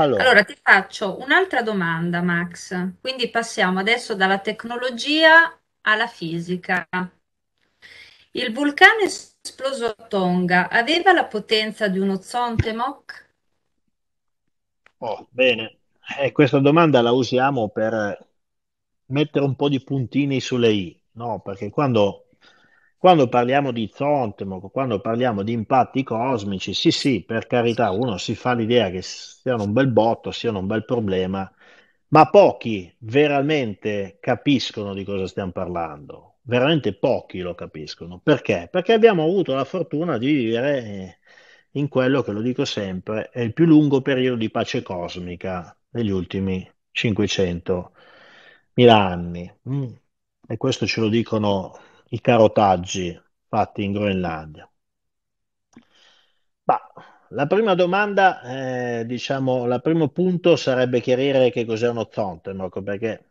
Allora, Allora ti faccio un'altra domanda, Max. Quindi passiamo adesso dalla tecnologia alla fisica. Il vulcano esploso a Tonga aveva la potenza di uno zonte Zontemoc? oh, bene. Eh, questa domanda la usiamo per mettere un po' di puntini sulle i, no? Perché quando quando parliamo di Zontemoc, quando parliamo di impatti cosmici, sì, sì, per carità, uno si fa l'idea che siano un bel botto, siano un bel problema, ma pochi veramente capiscono di cosa stiamo parlando. Veramente pochi lo capiscono. Perché? Perché abbiamo avuto la fortuna di vivere eh, in quello che lo dico sempre, è il più lungo periodo di pace cosmica degli ultimi 500.000 anni. Mm. E questo ce lo dicono i carotaggi fatti in Groenlandia? Bah, la prima domanda, eh, diciamo, il primo punto sarebbe chiarire che cos'è uno Zontemoc, perché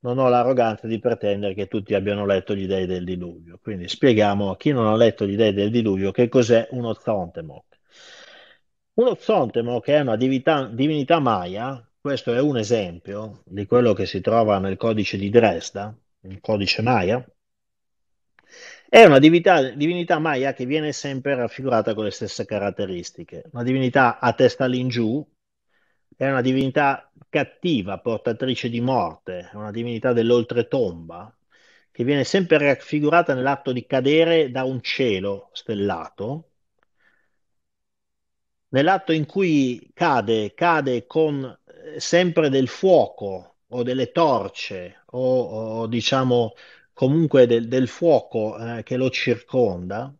non ho l'arroganza di pretendere che tutti abbiano letto gli dei del diluvio. Quindi spieghiamo a chi non ha letto gli dei del diluvio che cos'è uno Zontemoc. Uno Zontemoc è una divinità, divinità maya, questo è un esempio di quello che si trova nel codice di Dresda, il codice maya, è una divinità, divinità maya che viene sempre raffigurata con le stesse caratteristiche, una divinità a testa all'ingiù, è una divinità cattiva, portatrice di morte, è una divinità dell'oltretomba, che viene sempre raffigurata nell'atto di cadere da un cielo stellato, nell'atto in cui cade, cade con eh, sempre del fuoco o delle torce o, o diciamo comunque del, del fuoco eh, che lo circonda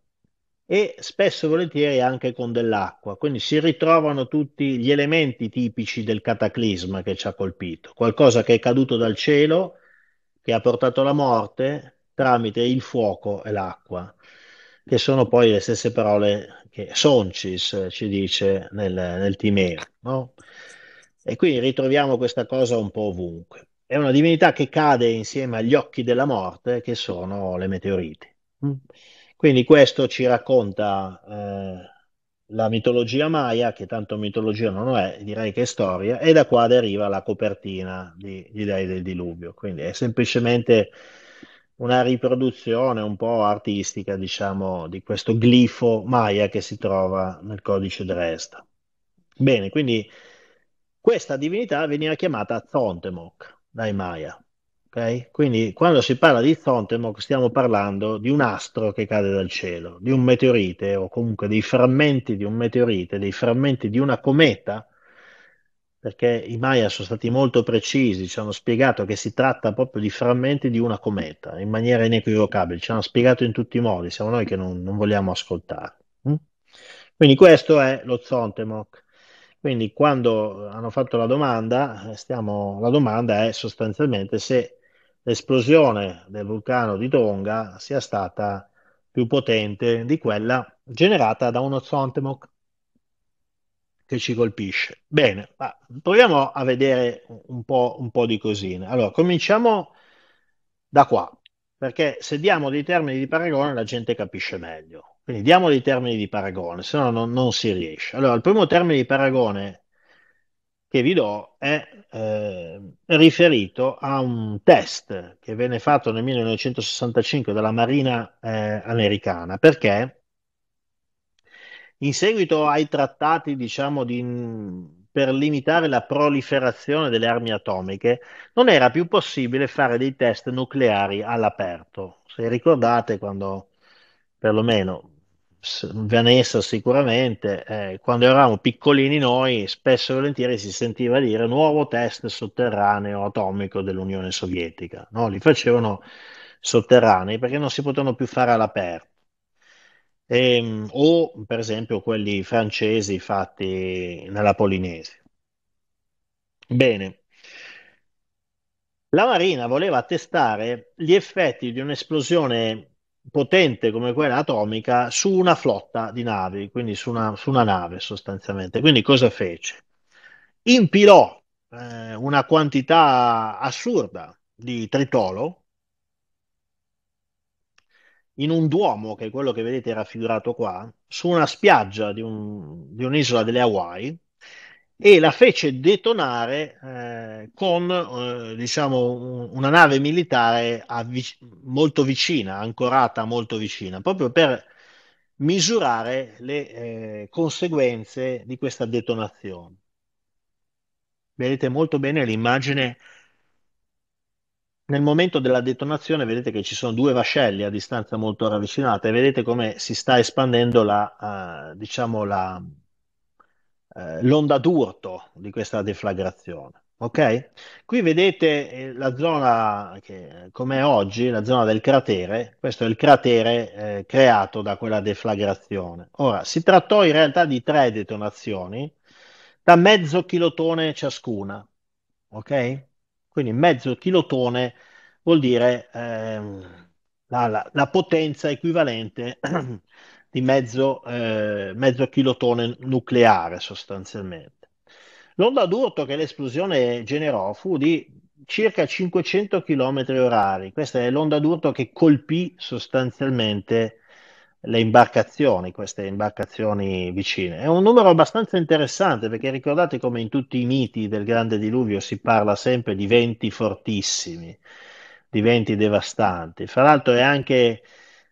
e spesso e volentieri anche con dell'acqua. Quindi si ritrovano tutti gli elementi tipici del cataclisma che ci ha colpito, qualcosa che è caduto dal cielo, che ha portato la morte tramite il fuoco e l'acqua, che sono poi le stesse parole che Soncis ci dice nel, nel Timeo. No? E quindi ritroviamo questa cosa un po' ovunque è una divinità che cade insieme agli occhi della morte, che sono le meteoriti. Mm. Quindi questo ci racconta eh, la mitologia maya, che tanto mitologia non è, direi che è storia, e da qua deriva la copertina di, di Dei del Diluvio. Quindi è semplicemente una riproduzione un po' artistica, diciamo, di questo glifo maya che si trova nel codice Dresda. Bene, quindi questa divinità veniva chiamata Thontemoc dai Maya. Okay? Quindi quando si parla di Zontemoc stiamo parlando di un astro che cade dal cielo, di un meteorite o comunque dei frammenti di un meteorite, dei frammenti di una cometa, perché i Maya sono stati molto precisi, ci hanno spiegato che si tratta proprio di frammenti di una cometa, in maniera inequivocabile, ci hanno spiegato in tutti i modi, siamo noi che non, non vogliamo ascoltare. Mm? Quindi questo è lo Zontemoc. Quindi quando hanno fatto la domanda, eh, stiamo, la domanda è sostanzialmente se l'esplosione del vulcano di Tonga sia stata più potente di quella generata da uno Zontemoc che ci colpisce. Bene, proviamo a vedere un po', un po' di cosine. Allora, cominciamo da qua, perché se diamo dei termini di paragone la gente capisce meglio. Quindi diamo dei termini di paragone, se no non, non si riesce. Allora, il primo termine di paragone che vi do è eh, riferito a un test che venne fatto nel 1965 dalla Marina eh, americana, perché in seguito ai trattati, diciamo, di, per limitare la proliferazione delle armi atomiche, non era più possibile fare dei test nucleari all'aperto. Se ricordate quando perlomeno Vanessa sicuramente, eh, quando eravamo piccolini noi spesso e volentieri si sentiva dire nuovo test sotterraneo atomico dell'Unione Sovietica, no? li facevano sotterranei perché non si potevano più fare all'aperto. Ehm, o per esempio quelli francesi fatti nella Polinesia. Bene, la Marina voleva testare gli effetti di un'esplosione potente come quella atomica su una flotta di navi, quindi su una, su una nave sostanzialmente. Quindi cosa fece? Impilò eh, una quantità assurda di tritolo in un duomo, che è quello che vedete raffigurato qua, su una spiaggia di, un, di un'isola delle Hawaii, e la fece detonare eh, con eh, diciamo, una nave militare avvic- molto vicina, ancorata molto vicina, proprio per misurare le eh, conseguenze di questa detonazione. Vedete molto bene l'immagine. Nel momento della detonazione vedete che ci sono due vascelli a distanza molto ravvicinata e vedete come si sta espandendo la, uh, diciamo la, eh, l'onda d'urto di questa deflagrazione. Ok? Qui vedete eh, la zona che come oggi, la zona del cratere, questo è il cratere eh, creato da quella deflagrazione. Ora, si trattò in realtà di tre detonazioni da mezzo chilotone ciascuna. Ok? Quindi mezzo chilotone vuol dire ehm, la, la, la potenza equivalente di mezzo, eh, mezzo chilotone nucleare sostanzialmente. L'onda d'urto che l'esplosione generò fu di circa 500 km orari. Questa è l'onda d'urto che colpì sostanzialmente le imbarcazioni, queste imbarcazioni vicine. È un numero abbastanza interessante perché ricordate come in tutti i miti del grande diluvio si parla sempre di venti fortissimi, di venti devastanti. Fra l'altro è anche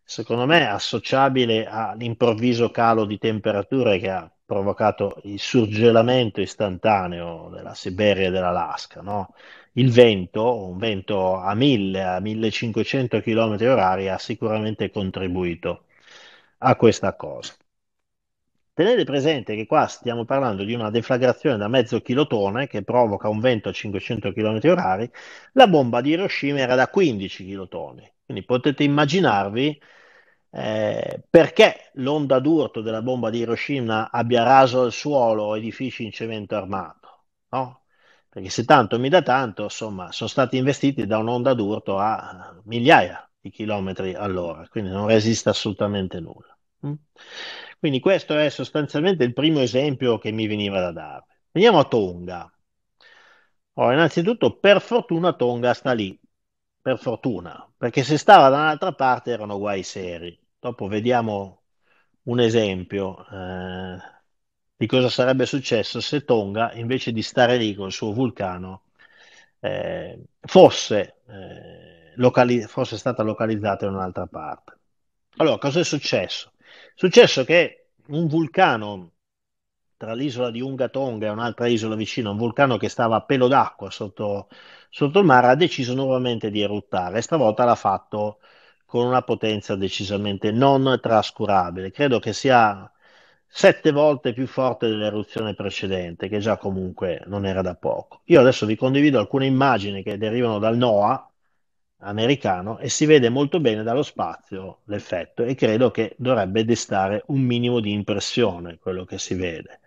secondo me, associabile all'improvviso calo di temperature che ha provocato il surgelamento istantaneo della Siberia e dell'Alaska. No? Il vento, un vento a 1000, a 1500 km h ha sicuramente contribuito a questa cosa. Tenete presente che qua stiamo parlando di una deflagrazione da mezzo chilotone che provoca un vento a 500 km h la bomba di Hiroshima era da 15 chilotoni, quindi potete immaginarvi eh, perché l'onda d'urto della bomba di Hiroshima abbia raso al suolo edifici in cemento armato, no? Perché se tanto mi dà tanto, insomma, sono stati investiti da un'onda d'urto a migliaia di chilometri all'ora, quindi non resiste assolutamente nulla. Mm? Quindi questo è sostanzialmente il primo esempio che mi veniva da dare. Veniamo a Tonga. Allora, innanzitutto, per fortuna Tonga sta lì, per fortuna, perché se stava da un'altra parte erano guai seri. Dopo vediamo un esempio eh, di cosa sarebbe successo se Tonga, invece di stare lì col suo vulcano, eh, fosse, eh, locali- fosse stata localizzata in un'altra parte. Allora, cosa è successo? È successo che un vulcano tra l'isola di Unga Tonga e un'altra isola vicina, un vulcano che stava a pelo d'acqua sotto, sotto il mare, ha deciso nuovamente di eruttare. Stavolta l'ha fatto con una potenza decisamente non trascurabile. Credo che sia sette volte più forte dell'eruzione precedente, che già comunque non era da poco. Io adesso vi condivido alcune immagini che derivano dal NOAA americano e si vede molto bene dallo spazio l'effetto e credo che dovrebbe destare un minimo di impressione quello che si vede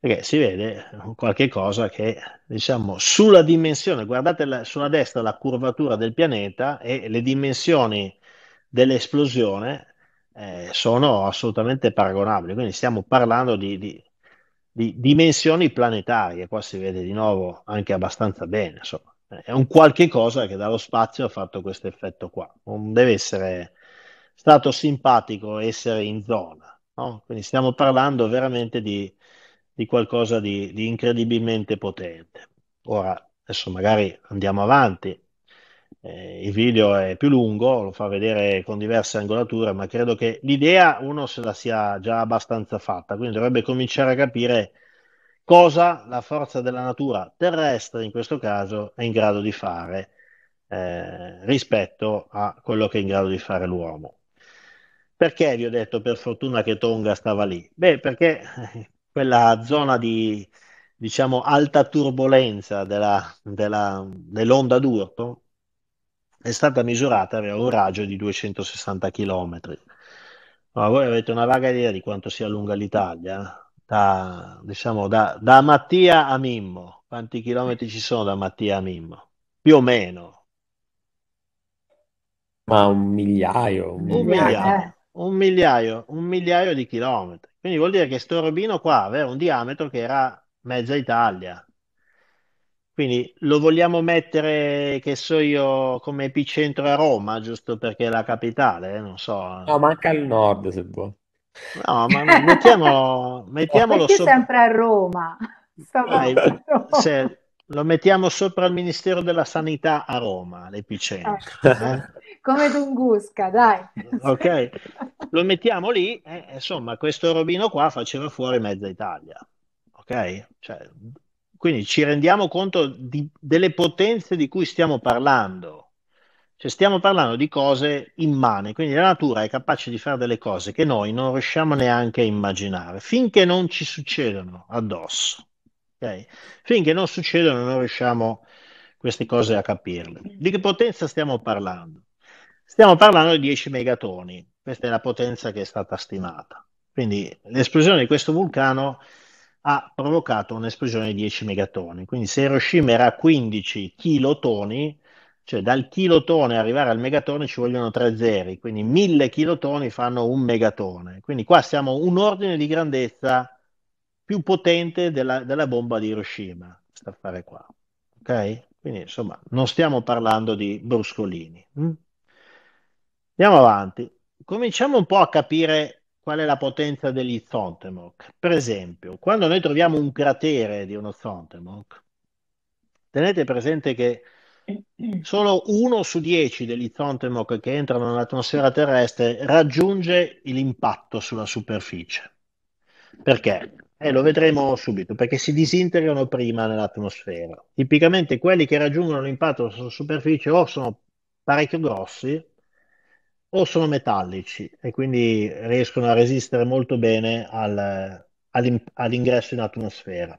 perché si vede qualche cosa che, diciamo, sulla dimensione, guardate la, sulla destra la curvatura del pianeta e le dimensioni dell'esplosione eh, sono assolutamente paragonabili, quindi stiamo parlando di, di, di, dimensioni planetarie, qua si vede di nuovo anche abbastanza bene, insomma, è un qualche cosa che dallo spazio ha fatto questo effetto qua, non deve essere stato simpatico essere in zona, no? quindi stiamo parlando veramente di di qualcosa di, di incredibilmente potente. Ora, adesso magari andiamo avanti, eh, il video è più lungo, lo fa vedere con diverse angolature, ma credo che l'idea uno se la sia già abbastanza fatta, quindi dovrebbe cominciare a capire cosa la forza della natura terrestre in questo caso è in grado di fare eh, rispetto a quello che è in grado di fare l'uomo. Perché vi ho detto per fortuna che Tonga stava lì? Beh, perché quella zona di diciamo alta turbolenza della, della, dell'onda d'urto è stata misurata, aveva un raggio di 260 km. Ma voi avete una vaga idea di quanto sia lunga l'Italia? Da, diciamo, da, da Mattia a Mimmo, quanti chilometri ci sono da Mattia a Mimmo? Più o meno. Ma un migliaio. Un, un migliaio, un migliaio, un migliaio di chilometri. Quindi vuol dire che sto robino qua aveva un diametro che era mezza Italia. Quindi lo vogliamo mettere, che so io, come epicentro a Roma, giusto perché è la capitale, eh, non so. manca il nord se vuoi. No, ma mettiamo, mettiamolo perché sopra... sempre a Roma? Dai, se, lo mettiamo sopra il Ministero della Sanità a Roma, l'epicentro. Ah. Eh. Come Tunguska, dai. Ok, lo mettiamo lì eh, e eh, insomma questo robino qua faceva fuori mezza Italia. Ok? Cioè, quindi ci rendiamo conto di, delle potenze di cui stiamo parlando. Cioè, stiamo parlando di cose immane, quindi la natura è capace di fare delle cose che noi non riusciamo neanche a immaginare finché non ci succedono addosso. Okay? Finché non succedono non riusciamo queste cose a capirle. Di che potenza stiamo parlando? Stiamo parlando di 10 megatoni, questa è la potenza che è stata stimata. Quindi l'esplosione di questo vulcano ha provocato un'esplosione di 10 megatoni. Quindi se Hiroshima era 15 kilotoni, cioè dal kilotone arrivare al megatone ci vogliono tre zeri, quindi 1000 kilotoni fanno un megatone. Quindi qua siamo un ordine di grandezza più potente della, della bomba di Hiroshima, sta fare qua. Ok? Quindi insomma, non stiamo parlando di bruscolini. Hm? Andiamo avanti. Cominciamo un po' a capire qual è la potenza degli Zontemok. Per esempio, quando noi troviamo un cratere di uno Zontemok, tenete presente che solo uno su dieci degli Zontemok che entrano nell'atmosfera terrestre raggiunge l'impatto sulla superficie. Perché? Eh, lo vedremo subito perché si disintegrano prima nell'atmosfera. Tipicamente quelli che raggiungono l'impatto sulla superficie o sono parecchio grossi o sono metallici e quindi riescono a resistere molto bene al, all'ingresso in atmosfera.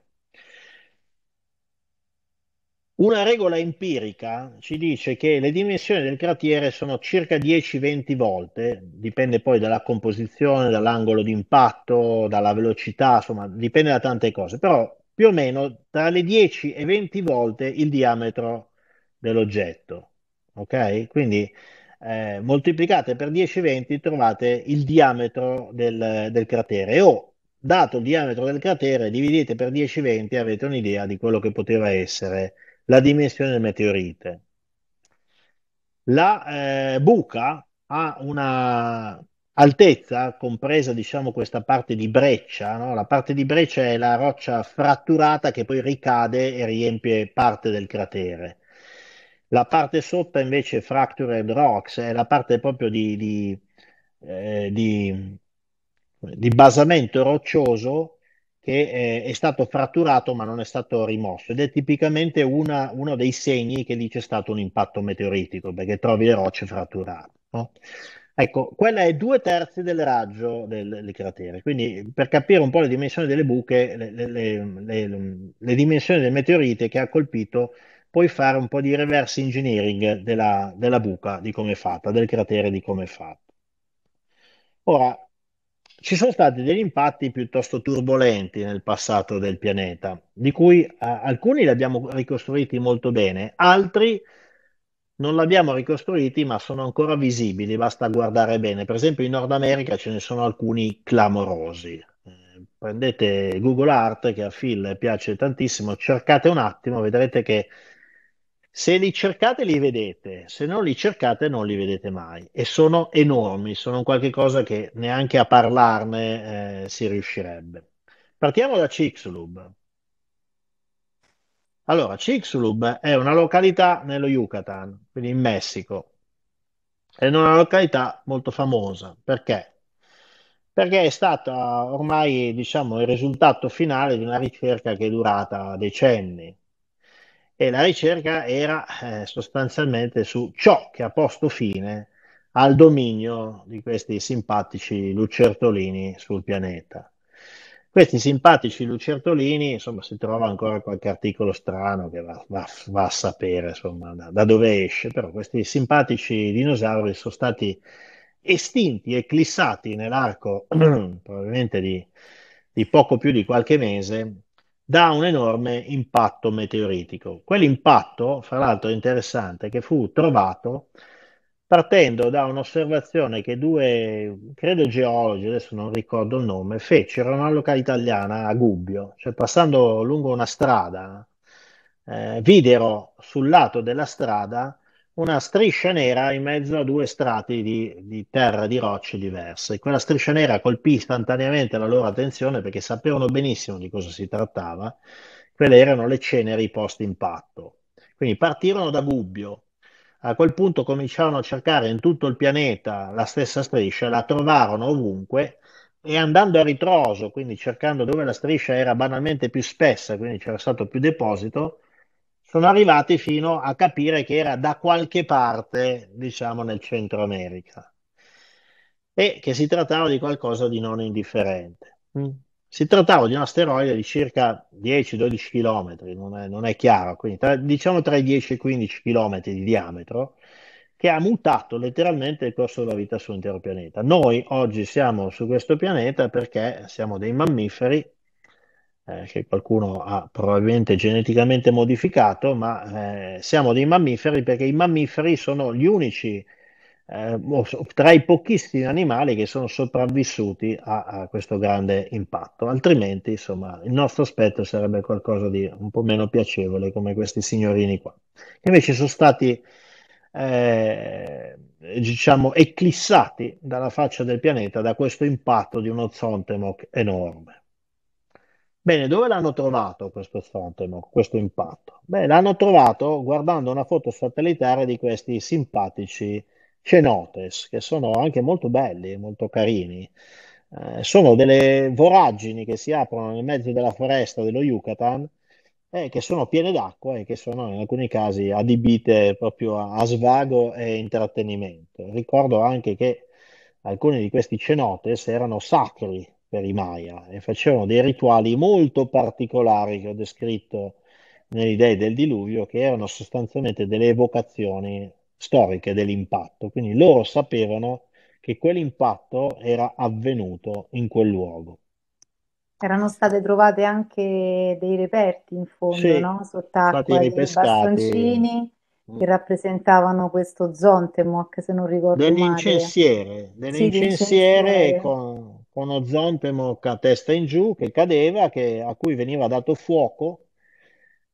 Una regola empirica ci dice che le dimensioni del cratere sono circa 10-20 volte, dipende poi dalla composizione, dall'angolo d'impatto, dalla velocità, insomma, dipende da tante cose, però più o meno tra le 10 e 20 volte il diametro dell'oggetto. Ok? Quindi eh, moltiplicate per 10-20 trovate il diametro del, del cratere o dato il diametro del cratere dividete per 10-20 avete un'idea di quello che poteva essere la dimensione del meteorite. La eh, buca ha una altezza compresa, diciamo, questa parte di breccia. No? La parte di breccia è la roccia fratturata che poi ricade e riempie parte del cratere. La parte sopra invece Fractured Rocks è la parte proprio di, di, eh, di, di basamento roccioso che eh, è stato fratturato ma non è stato rimosso ed è tipicamente una, uno dei segni che lì c'è stato un impatto meteoritico perché trovi le rocce fratturate. No? Ecco, quella è due terzi del raggio del, del, cratere, quindi per capire un po' le dimensioni delle buche, le, le, le, le, dimensioni del meteorite che ha colpito, puoi fare un po' di reverse engineering della, della buca, di come è fatta, del cratere, di come è fatta. Ora, ci sono stati degli impatti piuttosto turbolenti nel passato del pianeta, di cui eh, alcuni li abbiamo ricostruiti molto bene, altri non li abbiamo ricostruiti ma sono ancora visibili, basta guardare bene. Per esempio in Nord America ce ne sono alcuni clamorosi. Eh, prendete Google Art che a Phil piace tantissimo, cercate un attimo, vedrete che se li cercate li vedete, se non li cercate non li vedete mai e sono enormi, sono qualcosa che neanche a parlarne eh, si riuscirebbe. Partiamo da Cixulub. Allora, Cixulub è una località nello Yucatan, quindi in Messico. È una località molto famosa perché? Perché è stata ormai, diciamo, il risultato finale di una ricerca che è durata decenni e la ricerca era eh, sostanzialmente su ciò che ha posto fine al dominio di questi simpatici lucertolini sul pianeta. Questi simpatici lucertolini, insomma, si trova ancora qualche articolo strano che va, va, va a sapere insomma, da, da dove esce, però questi simpatici dinosauri sono stati estinti, eclissati nell'arco probabilmente di, di poco più di qualche mese da un enorme impatto meteoritico. Quell'impatto, fra l'altro, è interessante, che fu trovato partendo da un'osservazione che due, credo geologi, adesso non ricordo il nome, fecero in una località italiana a Gubbio, cioè passando lungo una strada, eh, videro sul lato della strada una striscia nera in mezzo a due strati di, di terra, di rocce diverse. Quella striscia nera colpì istantaneamente la loro attenzione perché sapevano benissimo di cosa si trattava. Quelle erano le ceneri post impatto. Quindi partirono da Gubbio. A quel punto cominciarono a cercare in tutto il pianeta la stessa striscia, la trovarono ovunque e andando a ritroso, quindi cercando dove la striscia era banalmente più spessa, quindi c'era stato più deposito, sono arrivati fino a capire che era da qualche parte, diciamo, nel Centro America e che si trattava di qualcosa di non indifferente. Mm. Si trattava di un asteroide di circa 10-12 km, non è, non è chiaro, quindi tra, diciamo tra i 10 e i 15 km di diametro, che ha mutato letteralmente il corso della vita sull'intero pianeta. Noi oggi siamo su questo pianeta perché siamo dei mammiferi eh, che qualcuno ha probabilmente geneticamente modificato, ma eh, siamo dei mammiferi perché i mammiferi sono gli unici, eh, tra i pochissimi animali che sono sopravvissuti a, a, questo grande impatto, altrimenti insomma il nostro aspetto sarebbe qualcosa di un po' meno piacevole come questi signorini qua, invece sono stati... Eh, diciamo eclissati dalla faccia del pianeta da questo impatto di uno zontemoc enorme. Bene, dove l'hanno trovato questo Stratemo, questo impatto? Beh, l'hanno trovato guardando una foto satellitare di questi simpatici cenotes, che sono anche molto belli, molto carini. Eh, sono delle voragini che si aprono nel mezzo della foresta dello Yucatan, eh, che sono piene d'acqua e che sono in alcuni casi adibite proprio a, a svago e intrattenimento. Ricordo anche che alcuni di questi cenotes erano sacri per i Maya e facevano dei rituali molto particolari che ho descritto negli dei del diluvio, che erano sostanzialmente delle evocazioni storiche dell'impatto. Quindi loro sapevano che quell'impatto era avvenuto in quel luogo. Erano state trovate anche dei reperti in fondo, sì, no? Sott'acqua, dei bastoncini mm. che rappresentavano questo Zontemoc, se non ricordo dell'incensiere, male. Dell'incensiere, sì, dell'incensiere con uno zontemoc a testa in giù che cadeva, che, a cui veniva dato fuoco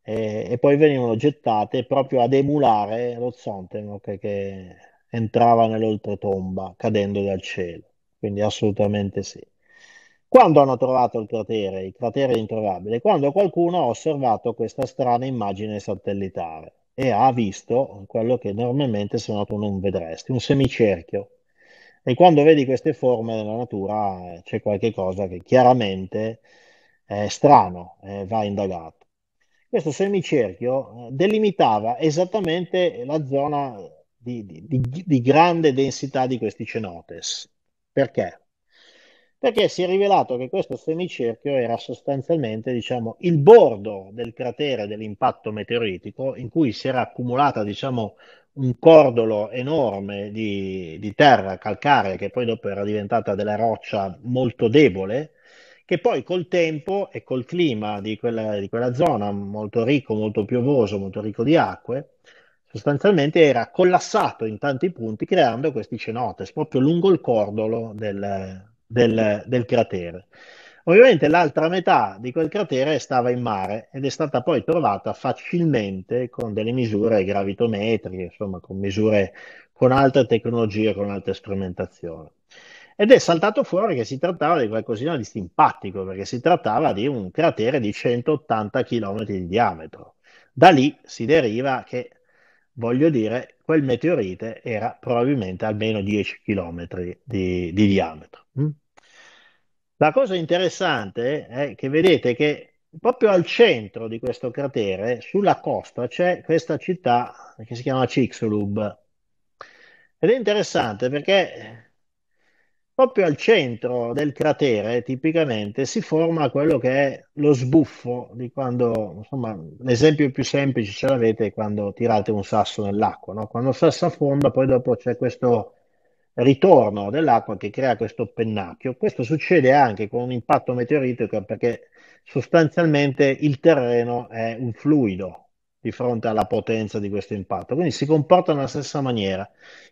e, e, poi venivano gettate proprio ad emulare lo zontemoc che, che entrava nell'oltretomba cadendo dal cielo. Quindi assolutamente sì. Quando hanno trovato il cratere, il cratere introvabile? Quando qualcuno ha osservato questa strana immagine satellitare e ha visto quello che normalmente se no tu non vedresti, un semicerchio e quando vedi queste forme nella natura eh, c'è qualche cosa che chiaramente è strano, eh, va indagato. Questo semicerchio eh, delimitava esattamente la zona eh, di, di, di, di grande densità di questi cenotes. Perché? perché si è rivelato che questo semicerchio era sostanzialmente diciamo, il bordo del cratere dell'impatto meteoritico in cui si era accumulata diciamo, un cordolo enorme di, di terra calcarea che poi dopo era diventata della roccia molto debole, che poi col tempo e col clima di quella, di quella zona, molto ricco, molto piovoso, molto ricco di acque, sostanzialmente era collassato in tanti punti creando questi cenotes proprio lungo il cordolo del, del, del cratere. Ovviamente l'altra metà di quel cratere stava in mare ed è stata poi trovata facilmente con delle misure gravitometriche, insomma con misure con altre tecnologie, con altre strumentazioni. Ed è saltato fuori che si trattava di qualcosina di simpatico, perché si trattava di un cratere di 180 km di diametro. Da lì si deriva che, voglio dire, quel meteorite era probabilmente almeno 10 km di, di diametro. Mm? La cosa interessante è che vedete che proprio al centro di questo cratere, sulla costa, c'è questa città che si chiama Chicxulub. Ed è interessante perché proprio al centro del cratere tipicamente si forma quello che è lo sbuffo di quando, insomma, l'esempio più semplice ce l'avete quando tirate un sasso nell'acqua, no? Quando il sasso affonda, poi dopo c'è questo ritorno dell'acqua che crea questo pennacchio. Questo succede anche con un impatto meteoritico perché sostanzialmente il terreno è un fluido di fronte alla potenza di questo impatto, quindi si comporta nella stessa maniera.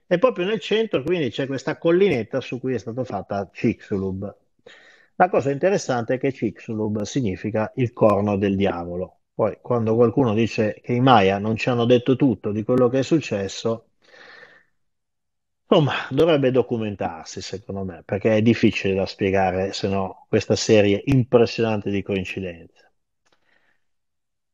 E proprio nel centro quindi c'è questa collinetta su cui è stata fatta Cixulub. La cosa interessante è che Cixulub significa il corno del diavolo. Poi quando qualcuno dice che i Maya non ci hanno detto tutto di quello che è successo, Insomma, dovrebbe documentarsi, secondo me, perché è difficile da spiegare, se no, questa serie impressionante di coincidenze.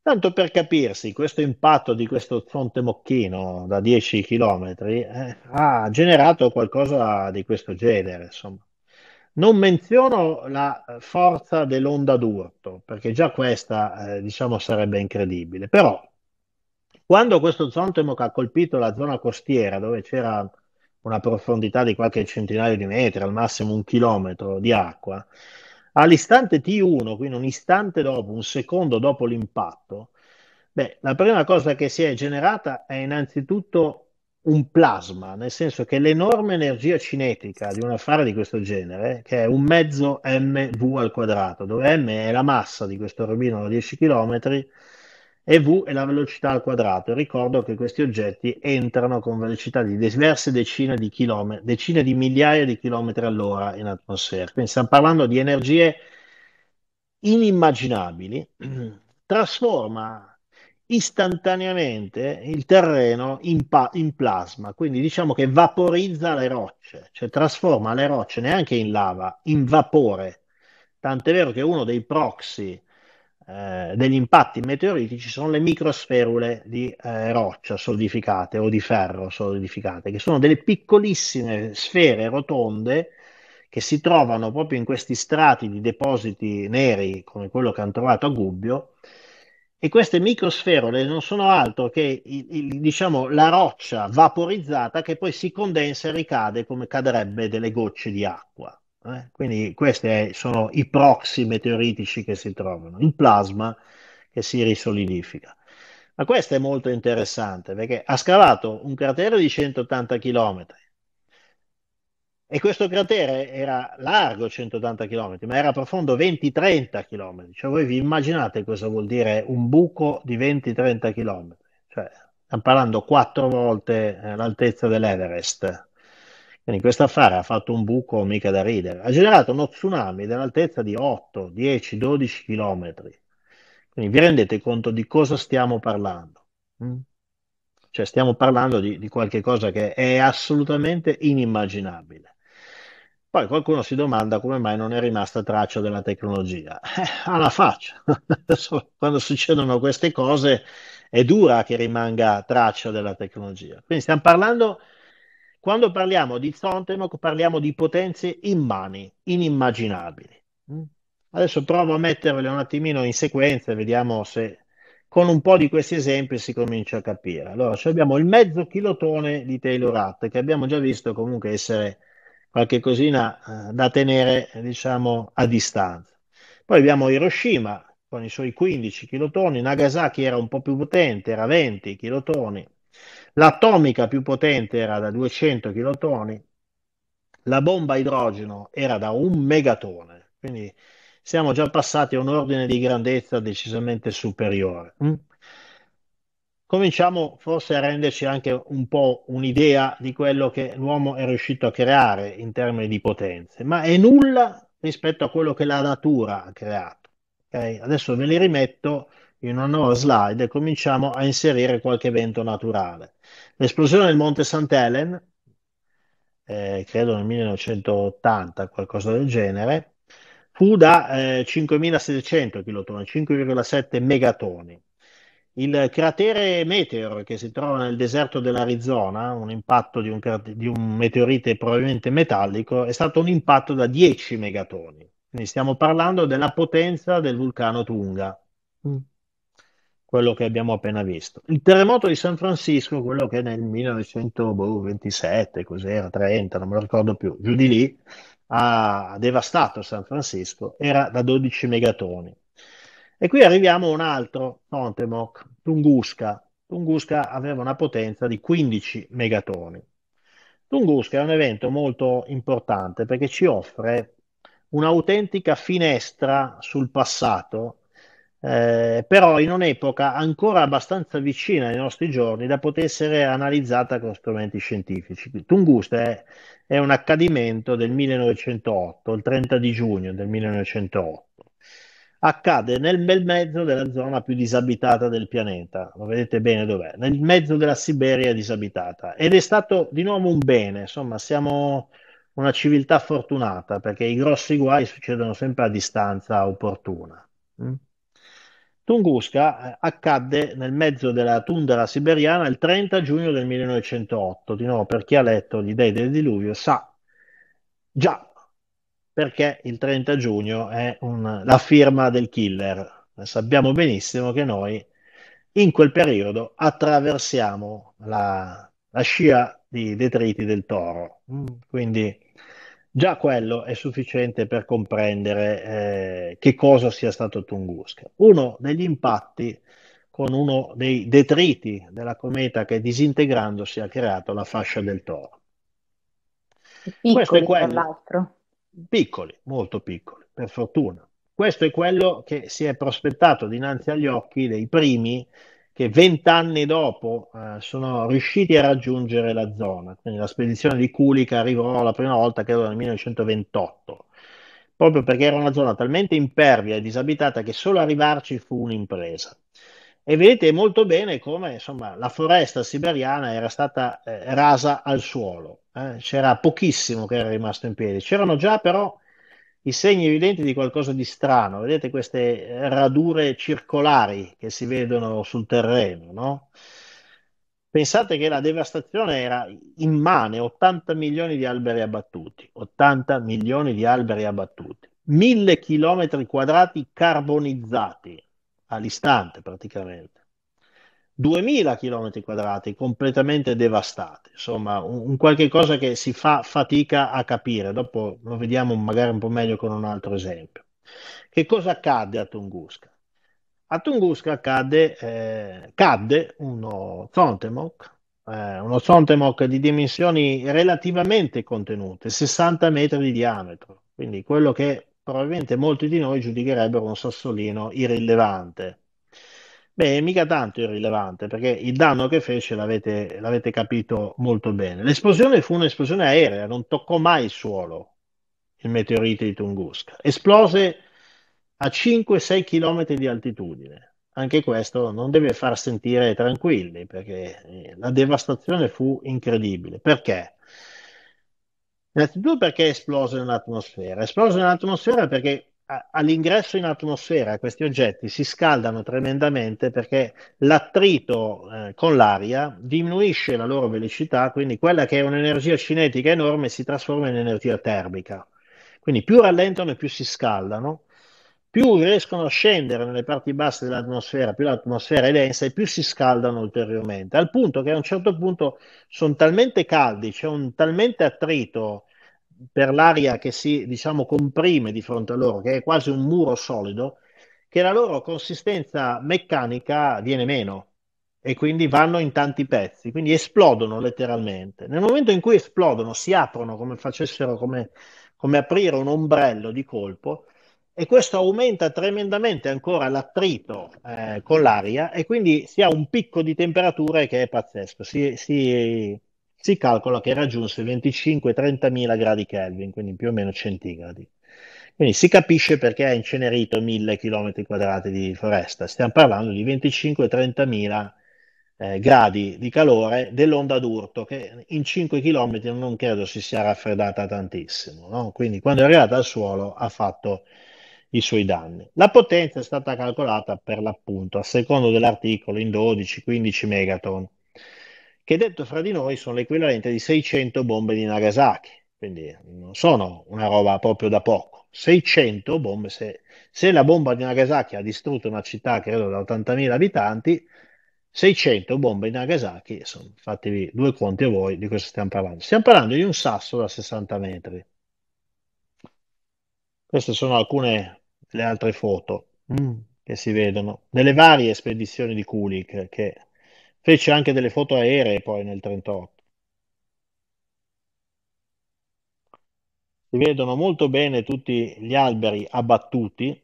Tanto per capirsi, questo impatto di questo fronte Mocchino da 10 km eh, ha generato qualcosa di questo genere, insomma. Non menziono la forza dell'onda d'urto, perché già questa, eh, diciamo, sarebbe incredibile. Però, quando questo Zontemoc ha colpito la zona costiera, dove c'era una profondità di qualche centinaio di metri, al massimo un chilometro di acqua, all'istante T1, quindi un istante dopo, un secondo dopo l'impatto, beh, la prima cosa che si è generata è innanzitutto un plasma, nel senso che l'enorme energia cinetica di un affare di questo genere, che è un mezzo mv al quadrato, dove m è la massa di questo robino da 10 km, e v è la velocità al quadrato. Ricordo che questi oggetti entrano con velocità di diverse decine di chilometri, decine di migliaia di chilometri all'ora in atmosfera. Quindi stiamo parlando di energie inimmaginabili. Trasforma istantaneamente il terreno in, pa- in, plasma, quindi diciamo che vaporizza le rocce, cioè trasforma le rocce neanche in lava, in vapore. Tant'è vero che uno dei proxy eh, degli impatti meteoritici sono le microsferule di eh, roccia solidificate o di ferro solidificate, che sono delle piccolissime sfere rotonde che si trovano proprio in questi strati di depositi neri come quello che hanno trovato a Gubbio. E queste microsferole non sono altro che il, il, diciamo, la roccia vaporizzata che poi si condensa e ricade come cadrebbe delle gocce di acqua. Eh? Quindi questi sono i proxy meteoritici che si trovano, il plasma che si risolidifica. Ma questo è molto interessante perché ha scavato un cratere di 180 km e questo cratere era largo 180 km, ma era profondo 20-30 km. Cioè voi vi immaginate cosa vuol dire un buco di 20-30 km? Cioè, stiamo parlando quattro volte eh, l'altezza dell'Everest quindi questo affare ha fatto un buco mica da ridere. Ha generato uno tsunami dell'altezza di 8, 10, 12 chilometri. Quindi vi rendete conto di cosa stiamo parlando? Mm? Cioè stiamo parlando di, di qualche cosa che è assolutamente inimmaginabile. Poi qualcuno si domanda come mai non è rimasta traccia della tecnologia. Eh, alla faccia, quando succedono queste cose è dura che rimanga traccia della tecnologia. Quindi stiamo parlando quando parliamo di Zontemok parliamo di potenze immani, inimmaginabili. Mm? Adesso provo a metterle un attimino in sequenza e vediamo se con un po' di questi esempi si comincia a capire. Allora, abbiamo il mezzo chilotone di Taylor Hatt, che abbiamo già visto comunque essere qualche cosina eh, da tenere, diciamo, a distanza. Poi abbiamo Hiroshima con i suoi 15 chilotoni, Nagasaki era un po' più potente, era 20 chilotoni, L'atomica più potente era da 200 kilotoni, la bomba a idrogeno era da un megatone, quindi siamo già passati a un ordine di grandezza decisamente superiore. Mm? Cominciamo forse a renderci anche un po' un'idea di quello che l'uomo è riuscito a creare in termini di potenze, ma è nulla rispetto a quello che la natura ha creato. Okay? Adesso ve li rimetto in una nuova slide e cominciamo a inserire qualche evento naturale. L'esplosione del Monte Sant'Elen, eh, credo nel 1980, qualcosa del genere, fu da eh, 5.700 kilotoni, 5,7 megatoni. Il cratere Meteor che si trova nel deserto dell'Arizona, un impatto di un, di un meteorite probabilmente metallico, è stato un impatto da 10 megatoni. Quindi stiamo parlando della potenza del vulcano Tunga. Mm quello che abbiamo appena visto. Il terremoto di San Francisco, quello che nel 1927, boh, cos'era, 30, non me lo ricordo più, giù di lì, ha devastato San Francisco, era da 12 megatoni. E qui arriviamo a un altro, Tontemoc, Tunguska. Tunguska aveva una potenza di 15 megatoni. Tunguska è un evento molto importante perché ci offre un'autentica finestra sul passato eh, però in un'epoca ancora abbastanza vicina ai nostri giorni da poter essere analizzata con strumenti scientifici. Tungusta è, è un accadimento del 1908, il 30 di giugno del 1908 accade nel bel mezzo della zona più disabitata del pianeta, lo vedete bene dov'è, nel mezzo della Siberia disabitata ed è stato di nuovo un bene, insomma siamo una civiltà fortunata perché i grossi guai succedono sempre a distanza opportuna. Mm? Tunguska eh, accadde nel mezzo della tundra siberiana il 30 giugno del 1908. Di nuovo, per chi ha letto Gli dei del diluvio sa già perché il 30 giugno è un, la firma del killer. Sappiamo benissimo che noi in quel periodo attraversiamo la, la scia di detriti del toro. Mm, quindi Già quello è sufficiente per comprendere eh, che cosa sia stato Tunguska. Uno degli impatti con uno dei detriti della cometa che disintegrandosi ha creato la fascia del toro. Piccoli, Questo è quello, tra Piccoli, molto piccoli, per fortuna. Questo è quello che si è prospettato dinanzi agli occhi dei primi che vent'anni dopo eh, sono riusciti a raggiungere la zona. Quindi la spedizione di Kulik arrivò la prima volta, credo, nel 1928, proprio perché era una zona talmente impervia e disabitata che solo arrivarci fu un'impresa. E vedete molto bene come insomma, la foresta siberiana era stata eh, rasa al suolo, eh? c'era pochissimo che era rimasto in piedi, c'erano già però i segni evidenti di qualcosa di strano. Vedete queste radure circolari che si vedono sul terreno, no? Pensate che la devastazione era immane, 80 milioni di alberi abbattuti, 80 milioni di alberi abbattuti, mille chilometri quadrati carbonizzati all'istante praticamente. 2000 km quadrati completamente devastati, insomma un, qualche cosa che si fa fatica a capire, dopo lo vediamo magari un po' meglio con un altro esempio. Che cosa accadde a Tunguska? A Tunguska accadde, eh, cadde uno Zontemok, eh, uno Zontemok di dimensioni relativamente contenute, 60 metri di diametro, quindi quello che probabilmente molti di noi giudicherebbero un sassolino irrilevante Beh, mica tanto irrilevante, perché il danno che fece l'avete, l'avete capito molto bene. L'esplosione fu un'esplosione aerea, non toccò mai il suolo, il meteorite di Tunguska. Esplose a 5-6 km di altitudine. Anche questo non deve far sentire tranquilli, perché eh, la devastazione fu incredibile. Perché? Innanzitutto perché esplose nell'atmosfera. Esplose nell'atmosfera perché all'ingresso in atmosfera questi oggetti si scaldano tremendamente perché l'attrito eh, con l'aria diminuisce la loro velocità, quindi quella che è un'energia cinetica enorme si trasforma in energia termica. Quindi più rallentano e più si scaldano, più riescono a scendere nelle parti basse dell'atmosfera, più l'atmosfera è densa e più si scaldano ulteriormente, al punto che a un certo punto sono talmente caldi, c'è cioè un talmente attrito per l'aria che si diciamo, comprime di fronte a loro, che è quasi un muro solido, che la loro consistenza meccanica viene meno e quindi vanno in tanti pezzi, quindi esplodono letteralmente. Nel momento in cui esplodono, si aprono come facessero come, come aprire un ombrello di colpo e questo aumenta tremendamente ancora l'attrito eh, con l'aria e quindi si ha un picco di temperature che è pazzesco. Si, si, si calcola che raggiunse 25-30 mila gradi Kelvin, quindi più o meno centigradi. Quindi si capisce perché ha incenerito 1000 km quadrati di foresta. Stiamo parlando di 25-30 mila eh, gradi di calore dell'onda d'urto, che in 5 chilometri non credo si sia raffreddata tantissimo. No? Quindi quando è arrivata al suolo ha fatto i suoi danni. La potenza è stata calcolata per l'appunto a secondo dell'articolo in 12-15 megaton che detto fra di noi sono l'equivalente di 600 bombe di Nagasaki, quindi non sono una roba proprio da poco. 600 bombe, se, se la bomba di Nagasaki ha distrutto una città, credo, da 80.000 abitanti, 600 bombe di Nagasaki, insomma, fatevi due conti a voi di cosa stiamo parlando. Stiamo parlando di un sasso da 60 metri. Queste sono alcune le altre foto mm. che si vedono, delle varie spedizioni di Kulik che Fece anche delle foto aeree poi nel 38. Si vedono molto bene tutti gli alberi abbattuti.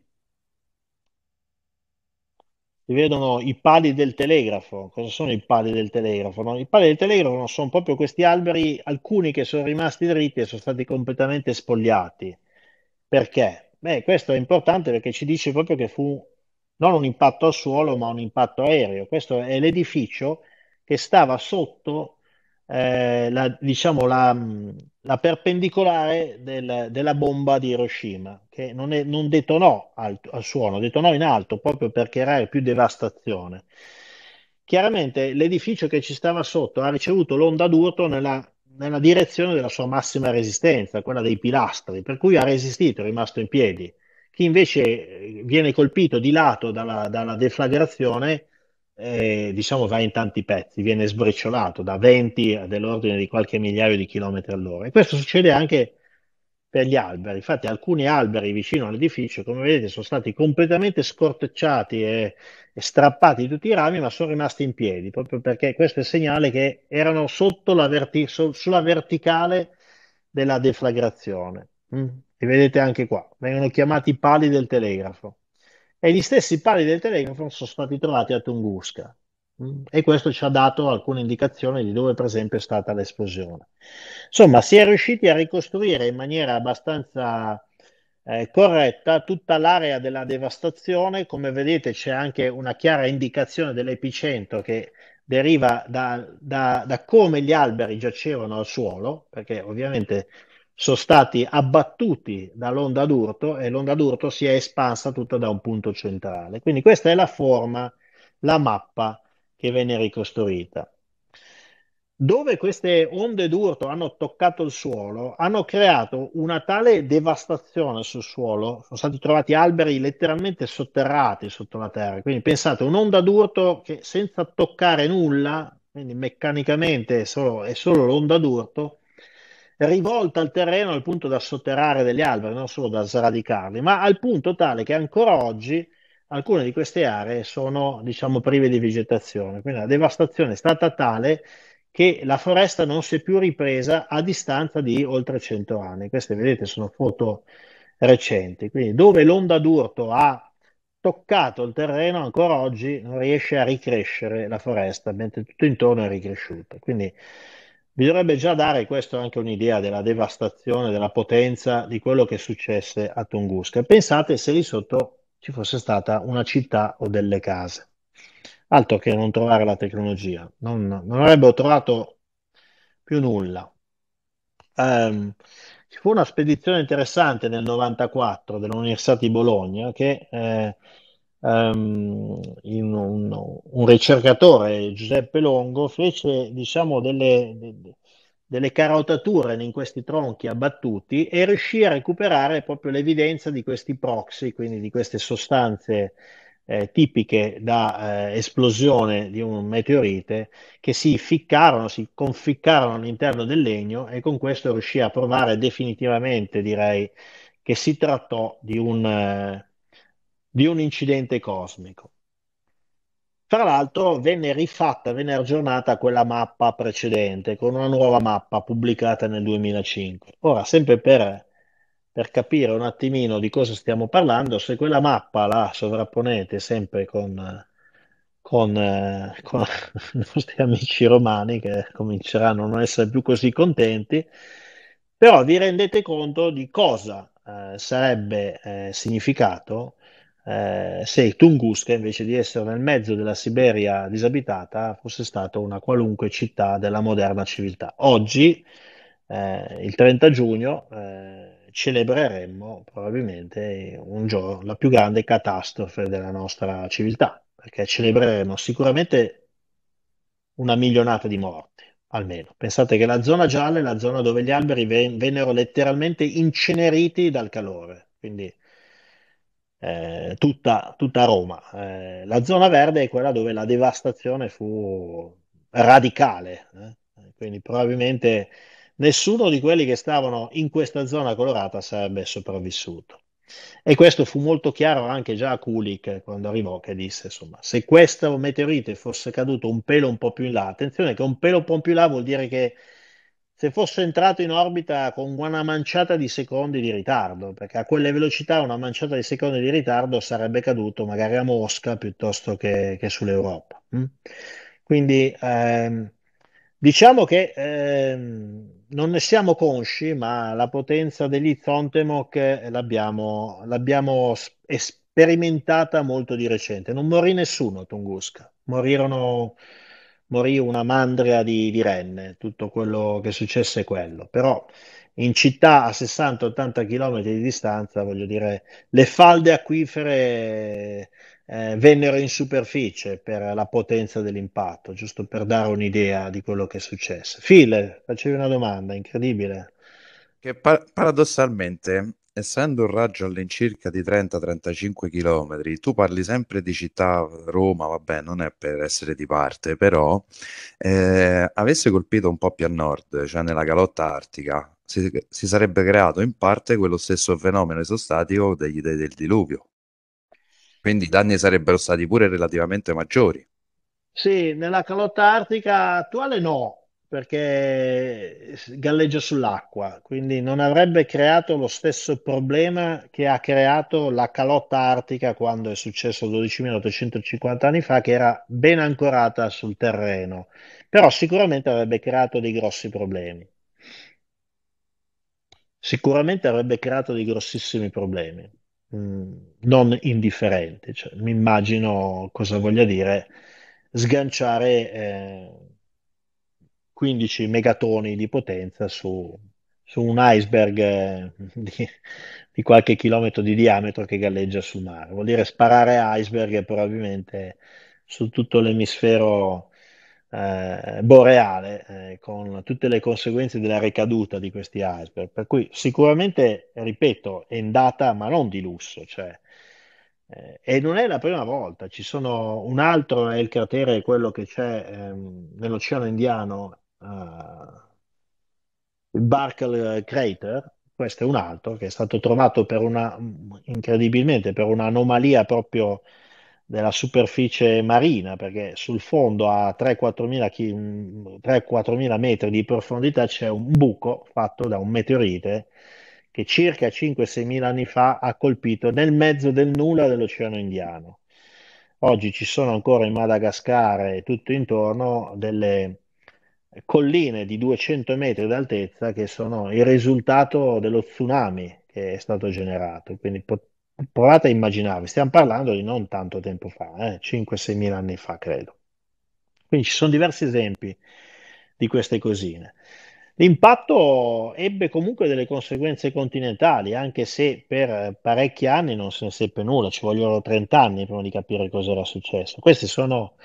Si vedono i pali del telegrafo. Cosa sono i pali del telegrafo? No? I pali del telegrafo sono proprio questi alberi, alcuni che sono rimasti dritti e sono stati completamente spogliati. Perché? Beh, questo è importante perché ci dice proprio che fu non un impatto al suolo, ma un impatto aereo. Questo è l'edificio che stava sotto eh, la, diciamo, la, la perpendicolare del, della bomba di Hiroshima, che non, è, non detonò al, al, suono, detonò in alto proprio perché era più devastazione. Chiaramente l'edificio che ci stava sotto ha ricevuto l'onda d'urto nella, nella direzione della sua massima resistenza, quella dei pilastri, per cui ha resistito, è rimasto in piedi. Chi invece eh, viene colpito di lato dalla, dalla deflagrazione, eh, diciamo, va in tanti pezzi, viene sbriciolato da 20 dell'ordine di qualche migliaio di chilometri all'ora. E questo succede anche per gli alberi. Infatti, alcuni alberi vicino all'edificio, come vedete, sono stati completamente scortecciati e, e strappati tutti i rami, ma sono rimasti in piedi proprio perché questo è il segnale che erano sotto la verti- sulla verticale della deflagrazione. Mm li vedete anche qua, vengono chiamati pali del telegrafo. E gli stessi pali del telegrafo sono stati trovati a Tunguska mm? e questo ci ha dato alcune indicazioni di dove per esempio è stata l'esplosione. Insomma, si è riusciti a ricostruire in maniera abbastanza eh, corretta tutta l'area della devastazione, come vedete c'è anche una chiara indicazione dell'epicentro che deriva da, da, da come gli alberi giacevano al suolo, perché ovviamente sono stati abbattuti dall'onda d'urto e l'onda d'urto si è espansa tutta da un punto centrale. Quindi questa è la forma, la mappa che venne ricostruita. Dove queste onde d'urto hanno toccato il suolo, hanno creato una tale devastazione sul suolo, sono stati trovati alberi letteralmente sotterrati sotto la terra. Quindi pensate, un'onda d'urto che senza toccare nulla, quindi meccanicamente è solo, è solo l'onda d'urto, rivolta al terreno al punto da sotterrare degli alberi, non solo da sradicarli, ma al punto tale che ancora oggi alcune di queste aree sono diciamo, prive di vegetazione. Quindi la devastazione è stata tale che la foresta non si è più ripresa a distanza di oltre 100 anni. Queste vedete sono foto recenti, quindi dove l'onda d'urto ha toccato il terreno ancora oggi non riesce a ricrescere la foresta, mentre tutto intorno è ricresciuto. Quindi Bisognerebbe già dare questo anche un'idea della devastazione, della potenza di quello che successe a Tunguska. Pensate se lì sotto ci fosse stata una città o delle case. Altro che non trovare la tecnologia, non, non avrebbero trovato più nulla. Um, ci fu una spedizione interessante nel 94 dell'Università di Bologna che eh, um, un, un, ricercatore, Giuseppe Longo, fece diciamo, delle, de, delle carotature in questi tronchi abbattuti e riuscì a recuperare proprio l'evidenza di questi proxy, quindi di queste sostanze eh, tipiche da eh, esplosione di un meteorite che si ficcarono, si conficcarono all'interno del legno e con questo riuscì a provare definitivamente, direi, che si trattò di un, eh, di un incidente cosmico. Tra l'altro venne rifatta, venne aggiornata quella mappa precedente con una nuova mappa pubblicata nel 2005. Ora, sempre per, per capire un attimino di cosa stiamo parlando, se quella mappa la sovrapponete sempre con, con, eh, con i nostri amici romani che cominceranno a non essere più così contenti, però vi rendete conto di cosa eh, sarebbe eh, significato eh, se Tunguska invece di essere nel mezzo della Siberia disabitata fosse stata una qualunque città della moderna civiltà. Oggi, eh, il 30 giugno, eh, celebreremmo probabilmente un giorno, la più grande catastrofe della nostra civiltà, perché celebreremo sicuramente una milionata di morti. Almeno. Pensate che la zona gialla è la zona dove gli alberi ven- vennero letteralmente inceneriti dal calore, quindi eh, tutta, tutta, Roma. Eh, la zona verde è quella dove la devastazione fu radicale, eh? quindi probabilmente nessuno di quelli che stavano in questa zona colorata sarebbe sopravvissuto. E questo fu molto chiaro anche già a Kulik eh, quando arrivò, che disse: insomma, se questo meteorite fosse caduto un pelo un po' più in là, attenzione che un pelo un po' più in là vuol dire che se fosse entrato in orbita con una manciata di secondi di ritardo, perché a quelle velocità una manciata di secondi di ritardo sarebbe caduto magari a Mosca piuttosto che, che sull'Europa. Mm? Quindi ehm, diciamo che ehm, non ne siamo consci, ma la potenza dell'Izontemoc l'abbiamo, l'abbiamo sperimentata molto di recente. Non morì nessuno a Tunguska, morirono morì una mandria di, di renne, tutto quello che successe è quello, però in città a 60-80 km di distanza, voglio dire, le falde acquifere eh, vennero in superficie per la potenza dell'impatto, giusto per dare un'idea di quello che è successo. Phil, facevi una domanda incredibile. Che par- paradossalmente essendo un raggio all'incirca di 30-35 km, tu parli sempre di città Roma, vabbè, non è per essere di parte, però eh, avesse colpito un po' più a nord, cioè nella calotta artica, si, si sarebbe creato in parte quello stesso fenomeno esostatico degli dei del diluvio. Quindi i danni sarebbero stati pure relativamente maggiori. Sì, nella calotta artica attuale no, perché galleggia sull'acqua, quindi non avrebbe creato lo stesso problema che ha creato la calotta artica quando è successo 12.850 anni fa, che era ben ancorata sul terreno, però sicuramente avrebbe creato dei grossi problemi. Sicuramente avrebbe creato dei grossissimi problemi, mm, non indifferenti, cioè, mi immagino cosa voglia dire sganciare... Eh, 15 megatoni di potenza su, su un iceberg eh, di, di, qualche chilometro di diametro che galleggia sul mare. Vuol dire sparare iceberg probabilmente su tutto l'emisfero eh, boreale, eh, con tutte le conseguenze della ricaduta di questi iceberg. Per cui sicuramente, ripeto, è in data, ma non di lusso. Cioè, eh, e non è la prima volta, ci sono un altro, è il cratere, quello che c'è ehm, nell'Oceano Indiano, eh, il Barkle eh, Crater, questo è un altro che è stato trovato per una, incredibilmente per un'anomalia proprio della superficie marina, perché sul fondo a 3-4 mila metri di profondità c'è un buco fatto da un meteorite che circa 5-6 mila anni fa ha colpito nel mezzo del nulla dell'Oceano Indiano. Oggi ci sono ancora in Madagascar e tutto intorno delle, colline di 200 metri d'altezza che sono il risultato dello tsunami che è stato generato. Quindi pot- provate a immaginarvi, stiamo parlando di non tanto tempo fa, eh? 5-6 mila anni fa credo. Quindi ci sono diversi esempi di queste cosine. L'impatto ebbe comunque delle conseguenze continentali, anche se per parecchi anni non se ne seppe nulla, ci vogliono 30 anni prima di capire cosa era successo. Questi sono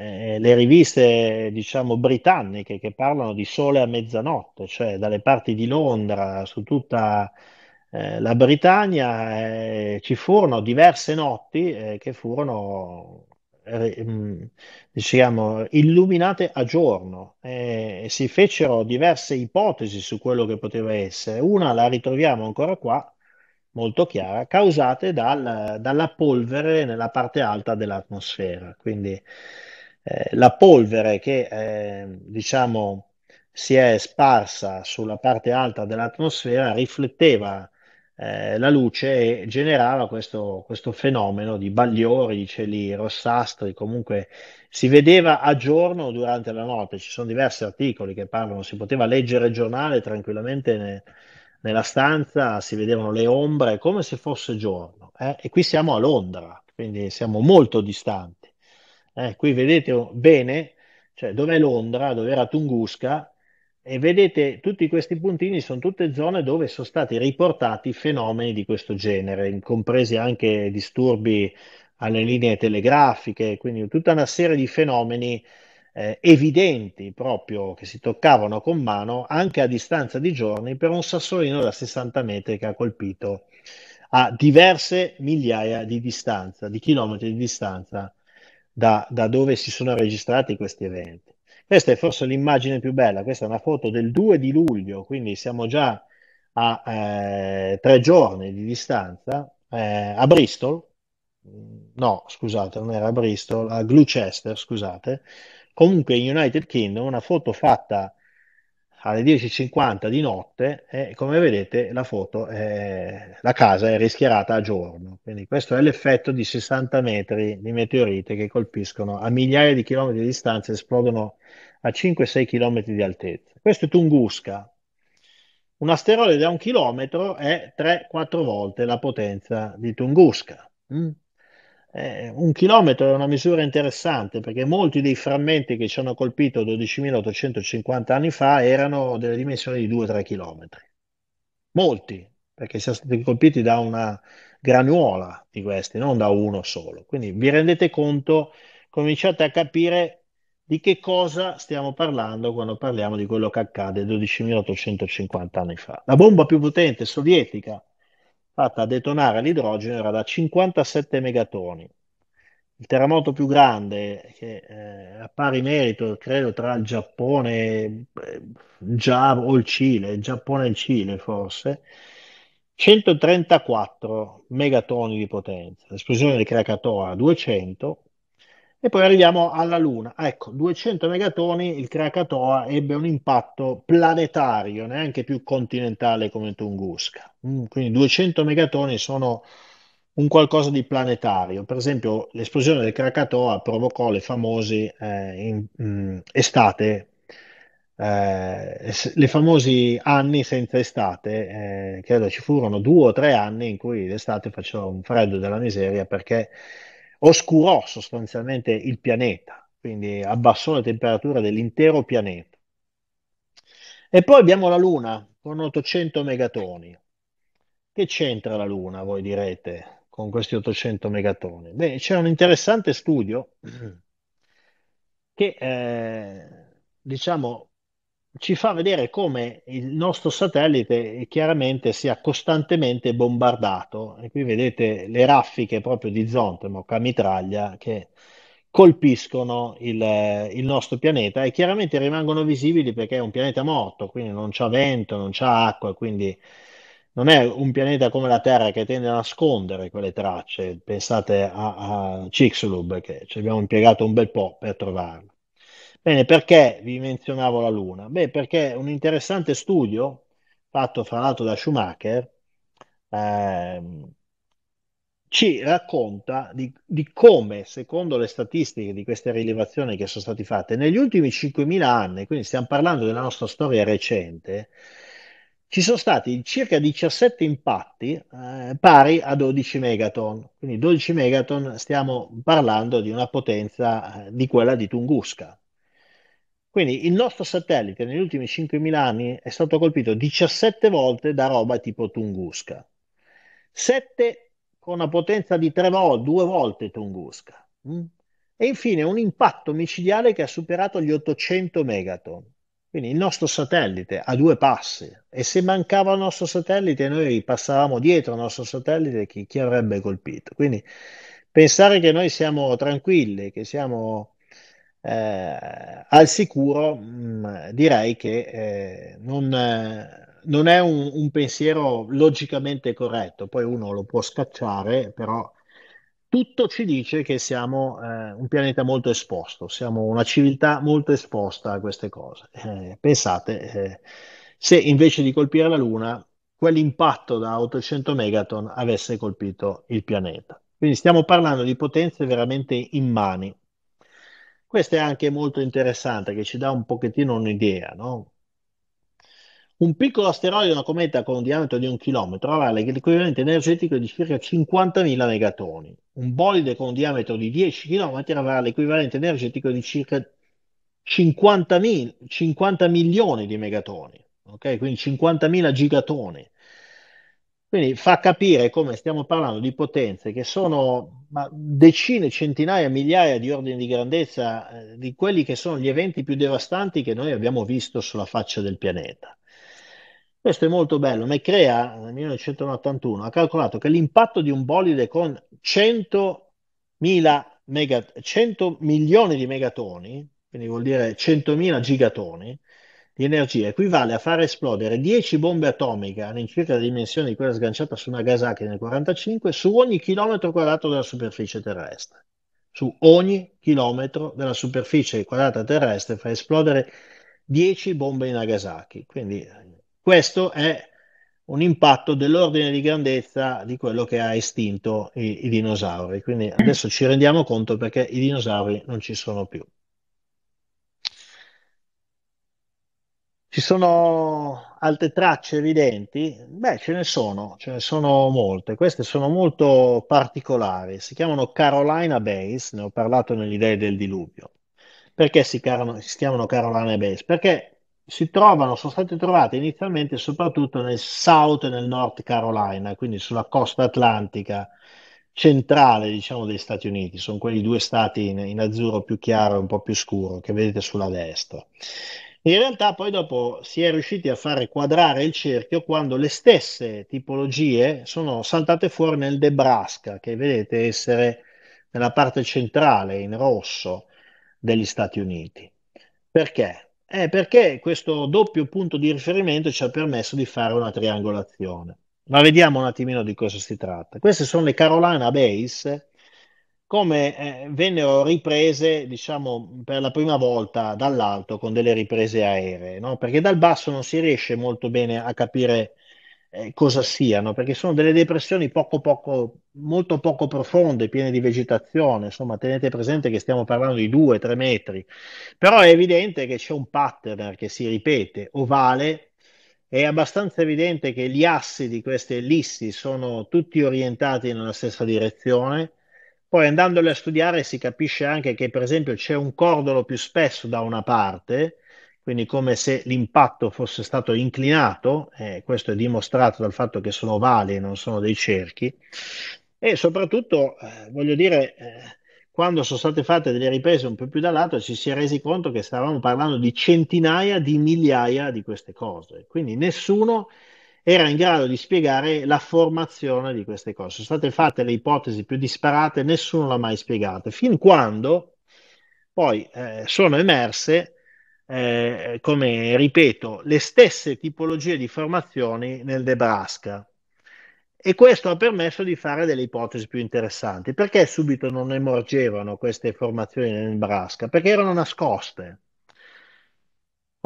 eh, le riviste, diciamo, britanniche che parlano di sole a mezzanotte, cioè dalle parti di Londra su tutta eh, la Britannia eh, ci furono diverse notti eh, che furono eh, mm, diciamo, illuminate a giorno e si fecero diverse ipotesi su quello che poteva essere. Una la ritroviamo ancora qua, molto chiara, causate dal, dalla polvere nella parte alta dell'atmosfera. Quindi eh, la polvere che eh, diciamo si è sparsa sulla parte alta dell'atmosfera rifletteva eh, la luce e generava questo, questo, fenomeno di bagliori, di cieli rossastri, comunque si vedeva a giorno durante la notte, ci sono diversi articoli che parlano, si poteva leggere il giornale tranquillamente ne, nella stanza, si vedevano le ombre come se fosse giorno eh? e qui siamo a Londra, quindi siamo molto distanti. Eh, qui vedete oh, bene, cioè è Londra, dove era Tunguska, e vedete tutti questi puntini sono tutte zone dove sono stati riportati fenomeni di questo genere, compresi anche disturbi alle linee telegrafiche, quindi tutta una serie di fenomeni eh, evidenti proprio che si toccavano con mano anche a distanza di giorni per un sassolino da 60 metri che ha colpito a diverse migliaia di distanza, di chilometri di distanza da, da dove si sono registrati questi eventi. Questa è forse l'immagine più bella, questa è una foto del 2 di luglio, quindi siamo già a eh, tre giorni di distanza, eh, a Bristol, no scusate, non era a Bristol, a Gloucester, scusate, comunque in United Kingdom, una foto fatta alle 10.50 di notte e come vedete la foto, è, la casa è rischiarata a giorno. Quindi questo è l'effetto di 60 metri di meteorite che colpiscono a migliaia di chilometri di distanza e esplodono a 5-6 chilometri di altezza. Questo è Tunguska. Un asteroide da un chilometro è 3-4 volte la potenza di Tunguska. Mm? eh, un chilometro è una misura interessante perché molti dei frammenti che ci hanno colpito 12.850 anni fa erano delle dimensioni di 2-3 chilometri. Molti, perché siamo stati colpiti da una granuola di questi, non da uno solo. Quindi vi rendete conto, cominciate a capire di che cosa stiamo parlando quando parliamo di quello che accade 12.850 anni fa. La bomba più potente sovietica fatta detonare l'idrogeno era da 57 megatoni. Il terremoto più grande che eh, a pari merito, credo, tra il Giappone eh, già, o il Cile, il Giappone e il Cile forse, 134 megatoni di potenza. L'esplosione di Krakatoa 200, e poi arriviamo alla Luna. Ecco, 200 megatoni, il Krakatoa ebbe un impatto planetario, neanche più continentale come Tunguska. Mm, quindi 200 megatoni sono un qualcosa di planetario. Per esempio, l'esplosione del Krakatoa provocò le famose eh, in, in, mm, estate, eh, le famosi anni senza estate, eh, credo ci furono due o tre anni in cui l'estate faceva un freddo della miseria perché oscurò sostanzialmente il pianeta, quindi abbassò la temperatura dell'intero pianeta. E poi abbiamo la Luna con 800 megatoni. Che c'entra la Luna, voi direte, con questi 800 megatoni? Beh, c'è un interessante studio che, eh, diciamo, ci fa vedere come il nostro satellite eh, chiaramente sia costantemente bombardato. E qui vedete le raffiche proprio di Zontemoc a mitraglia che colpiscono il, eh, il, nostro pianeta e chiaramente rimangono visibili perché è un pianeta morto, quindi non c'è vento, non c'è acqua, quindi non è un pianeta come la Terra che tende a nascondere quelle tracce. Pensate a, a Chicxulub che ci abbiamo impiegato un bel po' per trovarlo. Bene, perché vi menzionavo la Luna? Beh, perché un interessante studio fatto fra l'altro da Schumacher ehm, ci racconta di, di, come, secondo le statistiche di queste rilevazioni che sono state fatte, negli ultimi 5.000 anni, quindi stiamo parlando della nostra storia recente, ci sono stati circa 17 impatti eh, pari a 12 megaton. Quindi 12 megaton stiamo parlando di una potenza eh, di quella di Tunguska. Quindi il nostro satellite negli ultimi 5.000 anni è stato colpito 17 volte da roba tipo Tunguska, 7 con una potenza di 3 volte, 2 volte Tunguska. Mm? E infine un impatto micidiale che ha superato gli 800 megaton. Quindi il nostro satellite ha due passi e se mancava il nostro satellite noi passavamo dietro il nostro satellite chi, chi avrebbe colpito. Quindi pensare che noi siamo tranquilli, che siamo eh, al sicuro mh, mm, direi che eh, non, eh, non, è un, un, pensiero logicamente corretto, poi uno lo può scacciare, però tutto ci dice che siamo eh, un pianeta molto esposto, siamo una civiltà molto esposta a queste cose. Eh, pensate, eh, se invece di colpire la Luna, quell'impatto da 800 megaton avesse colpito il pianeta. Quindi stiamo parlando di potenze veramente immani. Questo è anche molto interessante, che ci dà un pochettino un'idea, no? Un piccolo asteroide, una cometa con un diametro di un chilometro, avrà l'equivalente energetico di circa 50.000 megatoni. Un bolide con un diametro di 10 km avrà l'equivalente energetico di circa 50, 50 milioni di megatoni, ok? Quindi 50.000 gigatoni. Quindi fa capire come stiamo parlando di potenze che sono decine, centinaia, migliaia di ordini di grandezza eh, di quelli che sono gli eventi più devastanti che noi abbiamo visto sulla faccia del pianeta. Questo è molto bello. Mecrea nel 1981 ha calcolato che l'impatto di un bolide con 100, mega, 100 milioni di megatoni, quindi vuol dire 100.000 gigatoni, di energia equivale a far esplodere 10 bombe atomiche all'incirca la dimensione di quella sganciata su Nagasaki nel 1945 su ogni chilometro quadrato della superficie terrestre. Su ogni chilometro della superficie quadrata terrestre fa esplodere 10 bombe in Nagasaki. Quindi eh, questo è un impatto dell'ordine di grandezza di quello che ha estinto i, i dinosauri. Quindi adesso ci rendiamo conto perché i dinosauri non ci sono più. Ci sono altre tracce evidenti? Beh, ce ne sono, ce ne sono molte. Queste sono molto particolari. Si chiamano Carolina Base, ne ho parlato nell'idea del diluvio. Perché si, car- si chiamano Carolina Base? Perché si trovano, sono state trovate inizialmente soprattutto nel South e nel North Carolina, quindi sulla costa atlantica centrale, diciamo, degli Stati Uniti. Sono quei due stati in, in azzurro più chiaro e un po' più scuro che vedete sulla destra. In realtà poi dopo si è riusciti a fare quadrare il cerchio quando le stesse tipologie sono saltate fuori nel Nebraska, che vedete essere nella parte centrale in rosso degli Stati Uniti. Perché? Eh, perché questo doppio punto di riferimento ci ha permesso di fare una triangolazione. Ma vediamo un attimino di cosa si tratta. Queste sono le Carolina Base, come eh, vennero riprese, diciamo, per la prima volta dall'alto con delle riprese aeree, no? perché dal basso non si riesce molto bene a capire eh, cosa siano, perché sono delle depressioni poco, poco, molto poco profonde, piene di vegetazione, insomma, tenete presente che stiamo parlando di 2-3 metri, però è evidente che c'è un pattern che si ripete, ovale, è abbastanza evidente che gli assi di queste ellissi sono tutti orientati nella stessa direzione, poi andandole a studiare si capisce anche che, per esempio, c'è un cordolo più spesso da una parte, quindi come se l'impatto fosse stato inclinato, eh, questo è dimostrato dal fatto che sono ovali e non sono dei cerchi, e soprattutto, eh, voglio dire, eh, quando sono state fatte delle riprese un po' più da lato ci si è resi conto che stavamo parlando di centinaia di migliaia di queste cose, quindi nessuno era in grado di spiegare la formazione di queste cose. Sono state fatte le ipotesi più disparate, nessuno l'ha mai spiegata, fin quando poi eh, sono emerse, eh, come ripeto, le stesse tipologie di formazioni nel Nebraska. E questo ha permesso di fare delle ipotesi più interessanti. Perché subito non emergevano queste formazioni nel Nebraska? Perché erano nascoste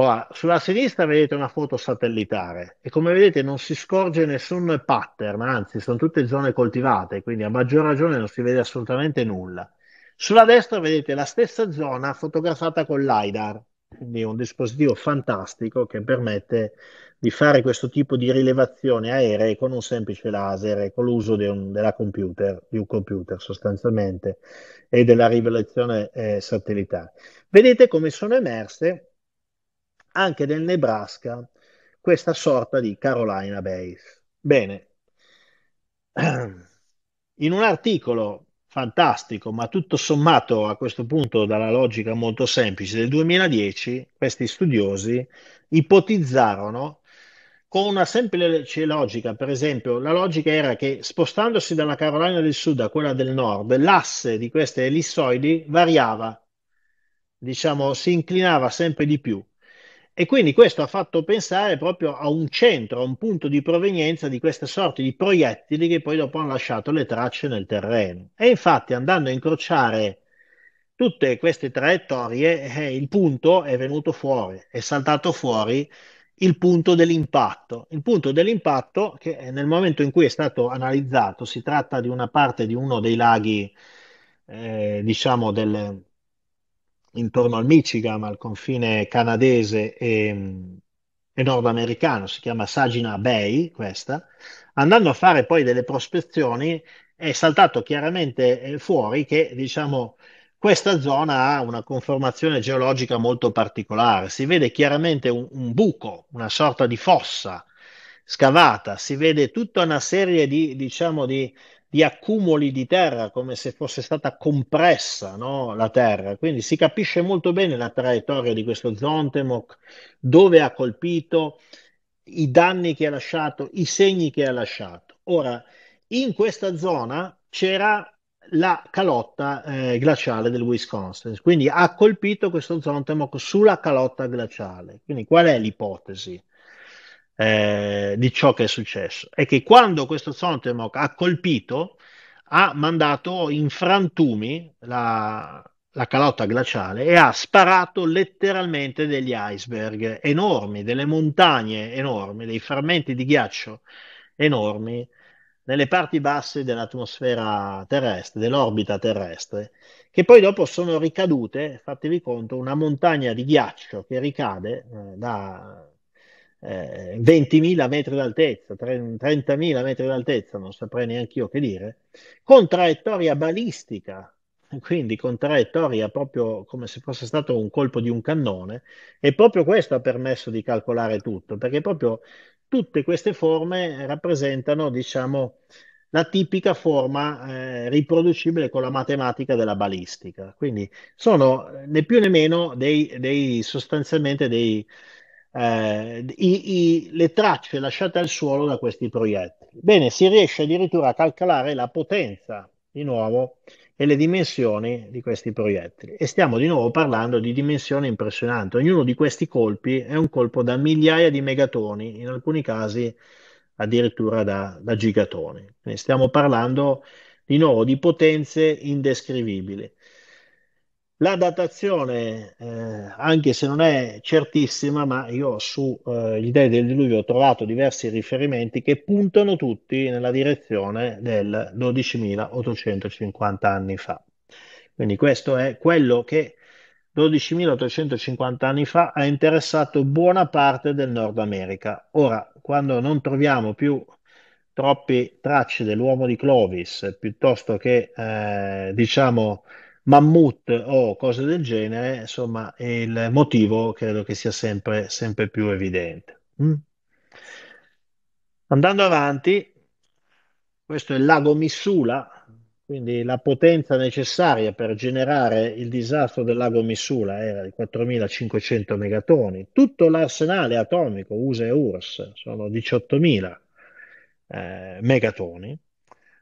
Ora, sulla sinistra vedete una foto satellitare e come vedete non si scorge nessun pattern, anzi sono tutte zone coltivate, quindi a maggior ragione non si vede assolutamente nulla. Sulla destra vedete la stessa zona fotografata con l'IDAR, quindi un dispositivo fantastico che permette di fare questo tipo di rilevazioni aeree con un semplice laser con l'uso di un, computer, di un computer sostanzialmente e della rilevazione eh, satellitare. Vedete come sono emerse anche nel Nebraska questa sorta di Carolina Base. Bene, in un articolo fantastico, ma tutto sommato a questo punto dalla logica molto semplice del 2010, questi studiosi ipotizzarono con una semplice logica, per esempio, la logica era che spostandosi dalla Carolina del Sud a quella del Nord, l'asse di queste ellissoidi variava, diciamo, si inclinava sempre di più e quindi questo ha fatto pensare proprio a un centro, a un punto di provenienza di queste sorte di proiettili che poi dopo hanno lasciato le tracce nel terreno. E infatti andando a incrociare tutte queste traiettorie, eh, il punto è venuto fuori, è saltato fuori il punto dell'impatto. Il punto dell'impatto che eh, nel momento in cui è stato analizzato si tratta di una parte di uno dei laghi, eh, diciamo, del, intorno al Michigan, al confine canadese e, e nordamericano, si chiama Saginaw Bay questa, andando a fare poi delle prospezioni è saltato chiaramente eh, fuori che diciamo questa zona ha una conformazione geologica molto particolare, si vede chiaramente un, un buco, una sorta di fossa scavata, si vede tutta una serie di, diciamo, di di accumuli di terra, come se fosse stata compressa no, la terra. Quindi si capisce molto bene la traiettoria di questo Zontemoc, dove ha colpito, i danni che ha lasciato, i segni che ha lasciato. Ora, in questa zona c'era la calotta eh, glaciale del Wisconsin, quindi ha colpito questo Zontemoc sulla calotta glaciale. Quindi qual è l'ipotesi? Eh, di ciò che è successo. È che quando questo Sontemok ha colpito, ha mandato in frantumi la, la calotta glaciale e ha sparato letteralmente degli iceberg enormi, delle montagne enormi, dei frammenti di ghiaccio enormi nelle parti basse dell'atmosfera terrestre, dell'orbita terrestre, che poi dopo sono ricadute, fatevi conto, una montagna di ghiaccio che ricade eh, da, eh, 20.000 metri d'altezza, 30.000 metri d'altezza, non saprei neanche io che dire, con traiettoria balistica, quindi con traiettoria proprio come se fosse stato un colpo di un cannone, e proprio questo ha permesso di calcolare tutto, perché proprio tutte queste forme rappresentano, diciamo, la tipica forma eh, riproducibile con la matematica della balistica. Quindi sono eh, né più né meno dei, dei sostanzialmente dei, eh, i, i, le tracce lasciate al suolo da questi proiettili. Bene, si riesce addirittura a calcolare la potenza di nuovo e le dimensioni di questi proiettili. E stiamo di nuovo parlando di dimensioni impressionanti. Ognuno di questi colpi è un colpo da migliaia di megatoni, in alcuni casi addirittura da, da gigatoni. Quindi stiamo parlando di nuovo di potenze indescrivibili. La datazione, eh, anche se non è certissima, ma io sul eh, Dei del Diluvio ho trovato diversi riferimenti che puntano tutti nella direzione del 12.850 anni fa. Quindi questo è quello che 12.850 anni fa ha interessato buona parte del Nord America. Ora, quando non troviamo più troppe tracce dell'uomo di Clovis, piuttosto che eh, diciamo mammut o cose del genere, insomma, il motivo credo che sia sempre, sempre più evidente. Mm. Andando avanti, questo è il lago Missula, quindi la potenza necessaria per generare il disastro del lago Missula era di 4.500 megatoni. Tutto l'arsenale atomico USA e URSS sono 18.000 eh, megatoni.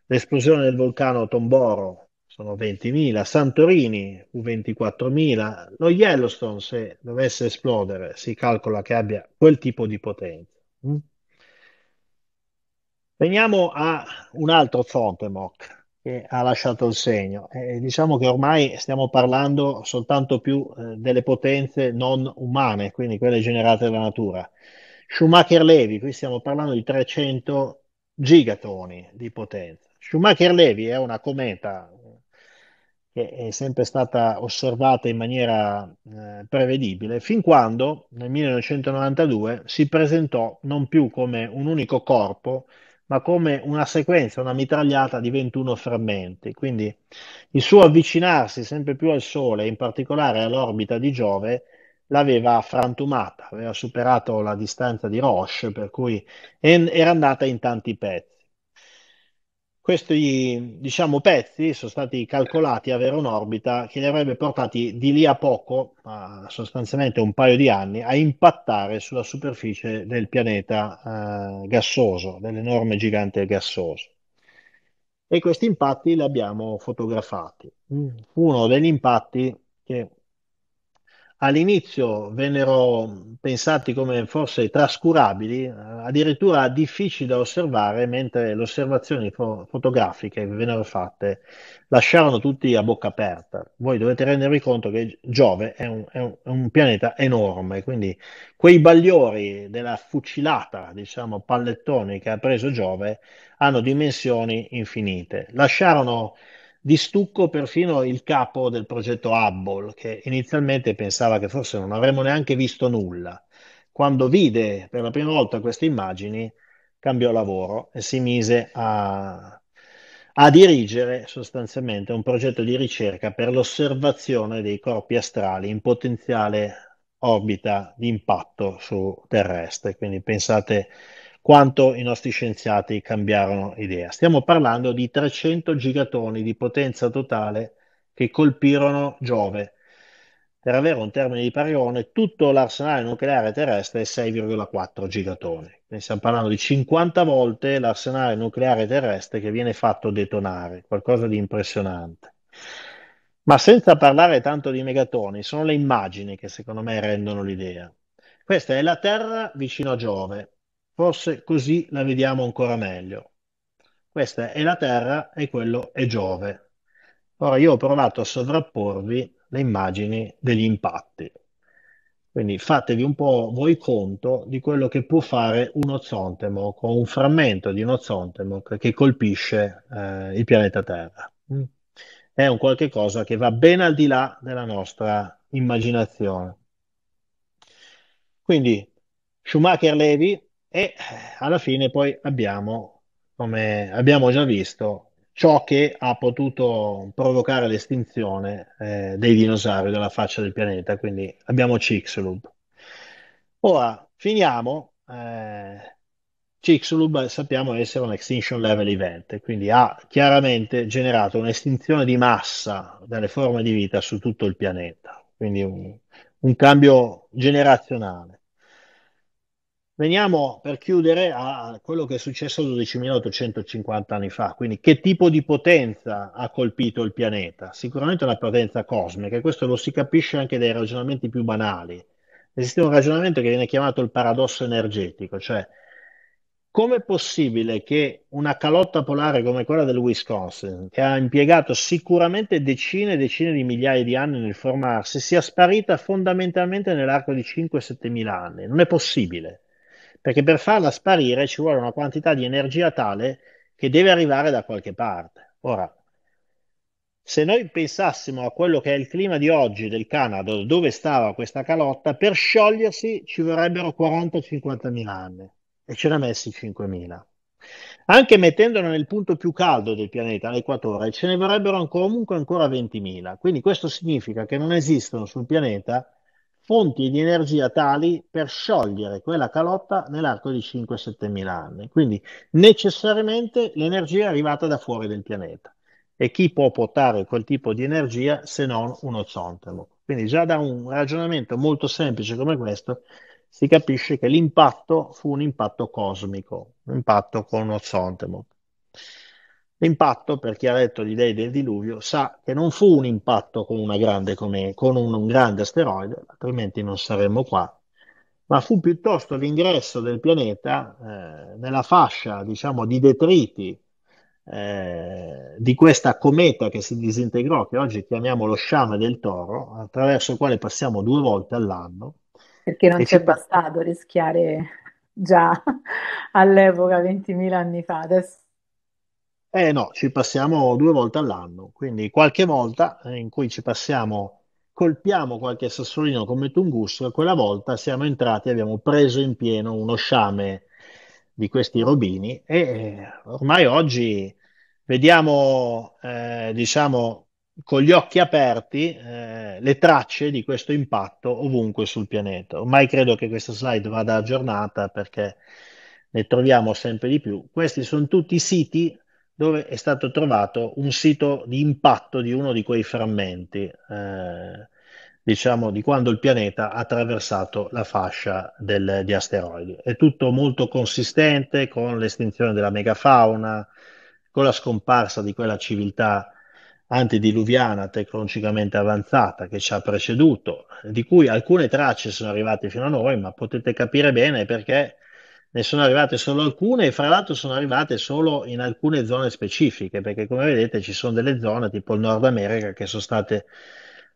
L'esplosione del vulcano Tomboro sono 20.000, Santorini u 24.000, lo Yellowstone se dovesse esplodere si calcola che abbia quel tipo di potenza. Mm? Veniamo a un altro fronte MOC che ha lasciato il segno. Eh, diciamo che ormai stiamo parlando soltanto più eh, delle potenze non umane, quindi quelle generate dalla natura. Schumacher-Levy, qui stiamo parlando di 300 gigatoni di potenza. Schumacher-Levy è una cometa che è sempre stata osservata in maniera eh, prevedibile, fin quando nel 1992 si presentò non più come un unico corpo, ma come una sequenza, una mitragliata di 21 frammenti. Quindi il suo avvicinarsi sempre più al Sole, in particolare all'orbita di Giove, l'aveva frantumata, aveva superato la distanza di Roche, per cui era andata in tanti pezzi questi diciamo, pezzi sono stati calcolati avere un'orbita che li avrebbe portati di lì a poco, a sostanzialmente un paio di anni, a impattare sulla superficie del pianeta eh, gassoso, dell'enorme gigante gassoso. E questi impatti li abbiamo fotografati. Mm, uno degli impatti che all'inizio vennero pensati come forse trascurabili, addirittura difficili da osservare, mentre le osservazioni fo- fotografiche che vennero fatte lasciarono tutti a bocca aperta. Voi dovete rendervi conto che Giove è un, è un, è un pianeta enorme, quindi quei bagliori della fucilata, diciamo, pallettoni che ha preso Giove hanno dimensioni infinite. Lasciarono di stucco perfino il capo del progetto Hubble, che inizialmente pensava che forse non avremmo neanche visto nulla. Quando vide per la prima volta queste immagini, cambiò lavoro e si mise a, a dirigere sostanzialmente un progetto di ricerca per l'osservazione dei corpi astrali in potenziale orbita di impatto su terrestre. Quindi pensate quanto i nostri scienziati cambiarono idea. Stiamo parlando di 300 gigatoni di potenza totale che colpirono Giove. Per avere un termine di paragone, tutto l'arsenale nucleare terrestre è 6,4 gigatoni. Quindi stiamo parlando di 50 volte l'arsenale nucleare terrestre che viene fatto detonare, qualcosa di impressionante. Ma senza parlare tanto di megatoni, sono le immagini che secondo me rendono l'idea. Questa è la Terra vicino a Giove, Forse così la vediamo ancora meglio. Questa è la Terra e quello è Giove. Ora io ho provato a sovrapporvi le immagini degli impatti. Quindi fatevi un po' voi conto di quello che può fare uno zontemo o un frammento di uno zontemo che colpisce eh, il pianeta Terra. Mm? È un qualche cosa che va ben al di là della nostra immaginazione. Quindi Schumacher-Levy e eh, alla fine poi abbiamo, come abbiamo già visto, ciò che ha potuto provocare l'estinzione eh, dei dinosauri dalla faccia del pianeta, quindi abbiamo Cixulub. Ora finiamo, eh, Cixulub sappiamo essere un extinction level event, quindi ha chiaramente generato un'estinzione di massa delle forme di vita su tutto il pianeta, quindi un, un cambio generazionale. Veniamo per chiudere a quello che è successo 12.850 anni fa, quindi che tipo di potenza ha colpito il pianeta? Sicuramente una potenza cosmica e questo lo si capisce anche dai ragionamenti più banali. Esiste un ragionamento che viene chiamato il paradosso energetico, cioè come è possibile che una calotta polare come quella del Wisconsin, che ha impiegato sicuramente decine e decine di migliaia di anni nel formarsi, sia sparita fondamentalmente nell'arco di 5-7 mila anni? Non è possibile perché per farla sparire ci vuole una quantità di energia tale che deve arrivare da qualche parte. Ora, se noi pensassimo a quello che è il clima di oggi del Canada, dove stava questa calotta, per sciogliersi ci vorrebbero 40-50 mila anni e ce ne ha messi 5 mila. Anche mettendola nel punto più caldo del pianeta, l'equatore, ce ne vorrebbero comunque ancora 20.000. Quindi questo significa che non esistono sul pianeta fonti di energia tali per sciogliere quella calotta nell'arco di 5-7 mila anni. Quindi necessariamente l'energia è arrivata da fuori del pianeta. E chi può portare quel tipo di energia se non uno zontemo? Quindi già da un ragionamento molto semplice come questo si capisce che l'impatto fu un impatto cosmico, un impatto con uno zontemo. L'impatto, per chi ha letto gli dei del diluvio, sa che non fu un impatto con, grande, come, con un, un grande asteroide, altrimenti non saremmo qua, ma fu piuttosto l'ingresso del pianeta eh, nella fascia diciamo, di detriti eh, di questa cometa che si disintegrò, che oggi chiamiamo lo sciame del toro, attraverso il quale passiamo due volte all'anno. Perché non ci è bastato rischiare già all'epoca 20.000 anni fa, adesso eh no, ci passiamo due volte all'anno, quindi qualche volta eh, in cui ci passiamo, colpiamo qualche sassolino come Tungus, e quella volta siamo entrati abbiamo preso in pieno uno sciame di questi robini e eh, ormai oggi vediamo, eh, diciamo, con gli occhi aperti eh, le tracce di questo impatto ovunque sul pianeta. Ormai credo che questa slide vada aggiornata perché ne troviamo sempre di più. Questi sono tutti i siti dove è stato trovato un sito di impatto di uno di quei frammenti, eh, diciamo, di quando il pianeta ha attraversato la fascia del, di asteroidi. È tutto molto consistente con l'estinzione della megafauna, con la scomparsa di quella civiltà antidiluviana tecnologicamente avanzata che ci ha preceduto, di cui alcune tracce sono arrivate fino a noi, ma potete capire bene perché ne sono arrivate solo alcune e fra l'altro sono arrivate solo in alcune zone specifiche, perché come vedete ci sono delle zone tipo il Nord America che sono state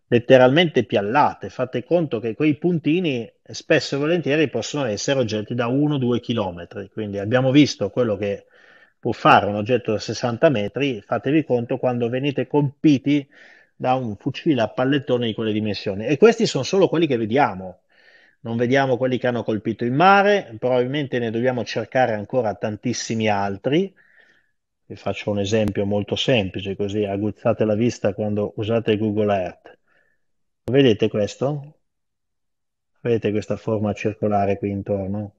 letteralmente piallate. Fate conto che quei puntini spesso e volentieri possono essere oggetti da 1-2 chilometri. quindi abbiamo visto quello che può fare un oggetto da 60 metri, fatevi conto quando venite colpiti da un fucile a pallettone di quelle dimensioni. E questi sono solo quelli che vediamo, non vediamo quelli che hanno colpito il mare, probabilmente ne dobbiamo cercare ancora tantissimi altri. Vi faccio un esempio molto semplice, così aguzzate la vista quando usate Google Earth. Vedete questo? Vedete questa forma circolare qui intorno?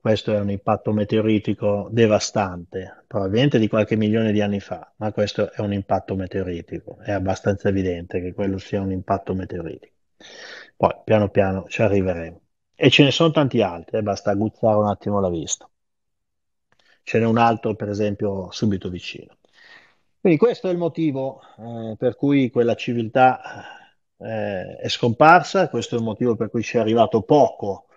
Questo è un impatto meteoritico devastante, probabilmente di qualche milione di anni fa, ma questo è un impatto meteoritico. È abbastanza evidente che quello sia un impatto meteoritico. Poi piano piano ci arriveremo. E ce ne sono tanti altri, eh, basta aguzzare un attimo la vista. Ce n'è un altro, per esempio, subito vicino. Quindi questo è il motivo eh, per cui quella civiltà eh, è scomparsa, questo è il motivo per cui ci è arrivato poco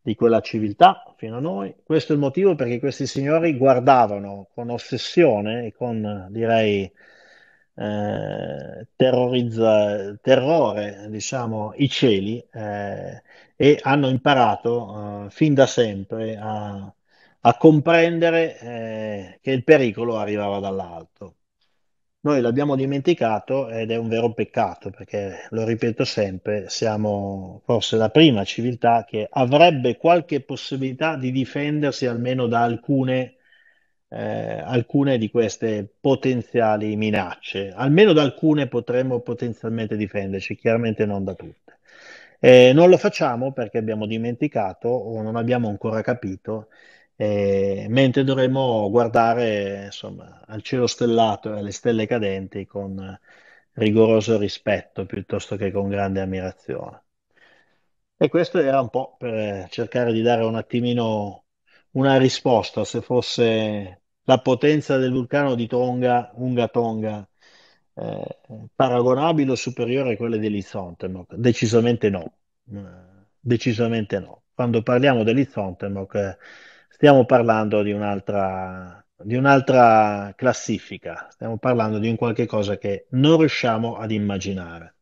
di quella civiltà fino a noi. Questo è il motivo perché questi signori guardavano con ossessione e con, direi, eh, terrorizza, terrore diciamo, i cieli eh, e hanno imparato eh, fin da sempre a, a comprendere eh, che il pericolo arrivava dall'alto. Noi l'abbiamo dimenticato ed è un vero peccato perché, lo ripeto sempre, siamo forse la prima civiltà che avrebbe qualche possibilità di difendersi almeno da alcune eh, alcune di queste potenziali minacce. Almeno da alcune potremmo potenzialmente difenderci, chiaramente non da tutte. Eh, non lo facciamo perché abbiamo dimenticato o non abbiamo ancora capito, eh, mentre dovremmo guardare insomma, al cielo stellato e alle stelle cadenti con rigoroso rispetto piuttosto che con grande ammirazione. E questo era un po' per cercare di dare un attimino una risposta, se fosse la potenza del vulcano di Tonga, Unga Tonga, eh, paragonabile o superiore a quella dell'Isontemoc? Decisamente no, eh, decisamente no. Quando parliamo dell'Isontemoc eh, stiamo parlando di un'altra, di un'altra classifica, stiamo parlando di un qualche cosa che non riusciamo ad immaginare.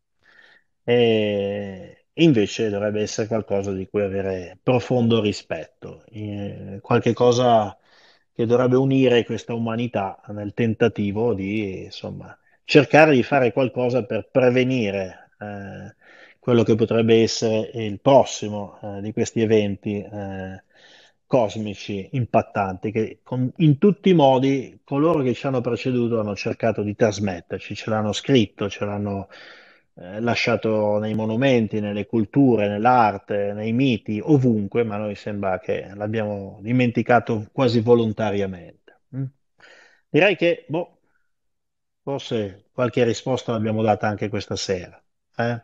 E invece dovrebbe essere qualcosa di cui avere profondo rispetto, eh, qualche cosa che dovrebbe unire questa umanità nel tentativo di insomma, cercare di fare qualcosa per prevenire eh, quello che potrebbe essere il prossimo eh, di questi eventi eh, cosmici impattanti che con, in tutti i modi coloro che ci hanno preceduto hanno cercato di trasmetterci, ce l'hanno scritto, ce l'hanno eh, lasciato nei monumenti, nelle culture, nell'arte, nei miti, ovunque, ma noi sembra che l'abbiamo dimenticato quasi volontariamente. Mm. Direi che boh, forse qualche risposta l'abbiamo data anche questa sera. Eh?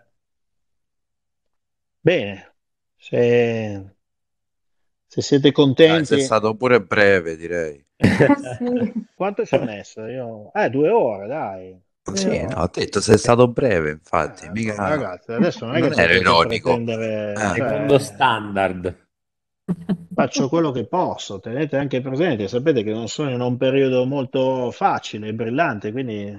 Bene, se, se siete contenti. Ah, è stato pure breve, direi. Eh Quanto ci ho messo? Io... Eh, due ore, dai. Sì, no, ho detto, sei stato breve, infatti. Eh, mica... Ragazzi, adesso non è che era ironico. Eh. Cioè, secondo standard. Faccio quello che posso, tenete anche presente, sapete che non sono in un periodo molto facile, brillante, quindi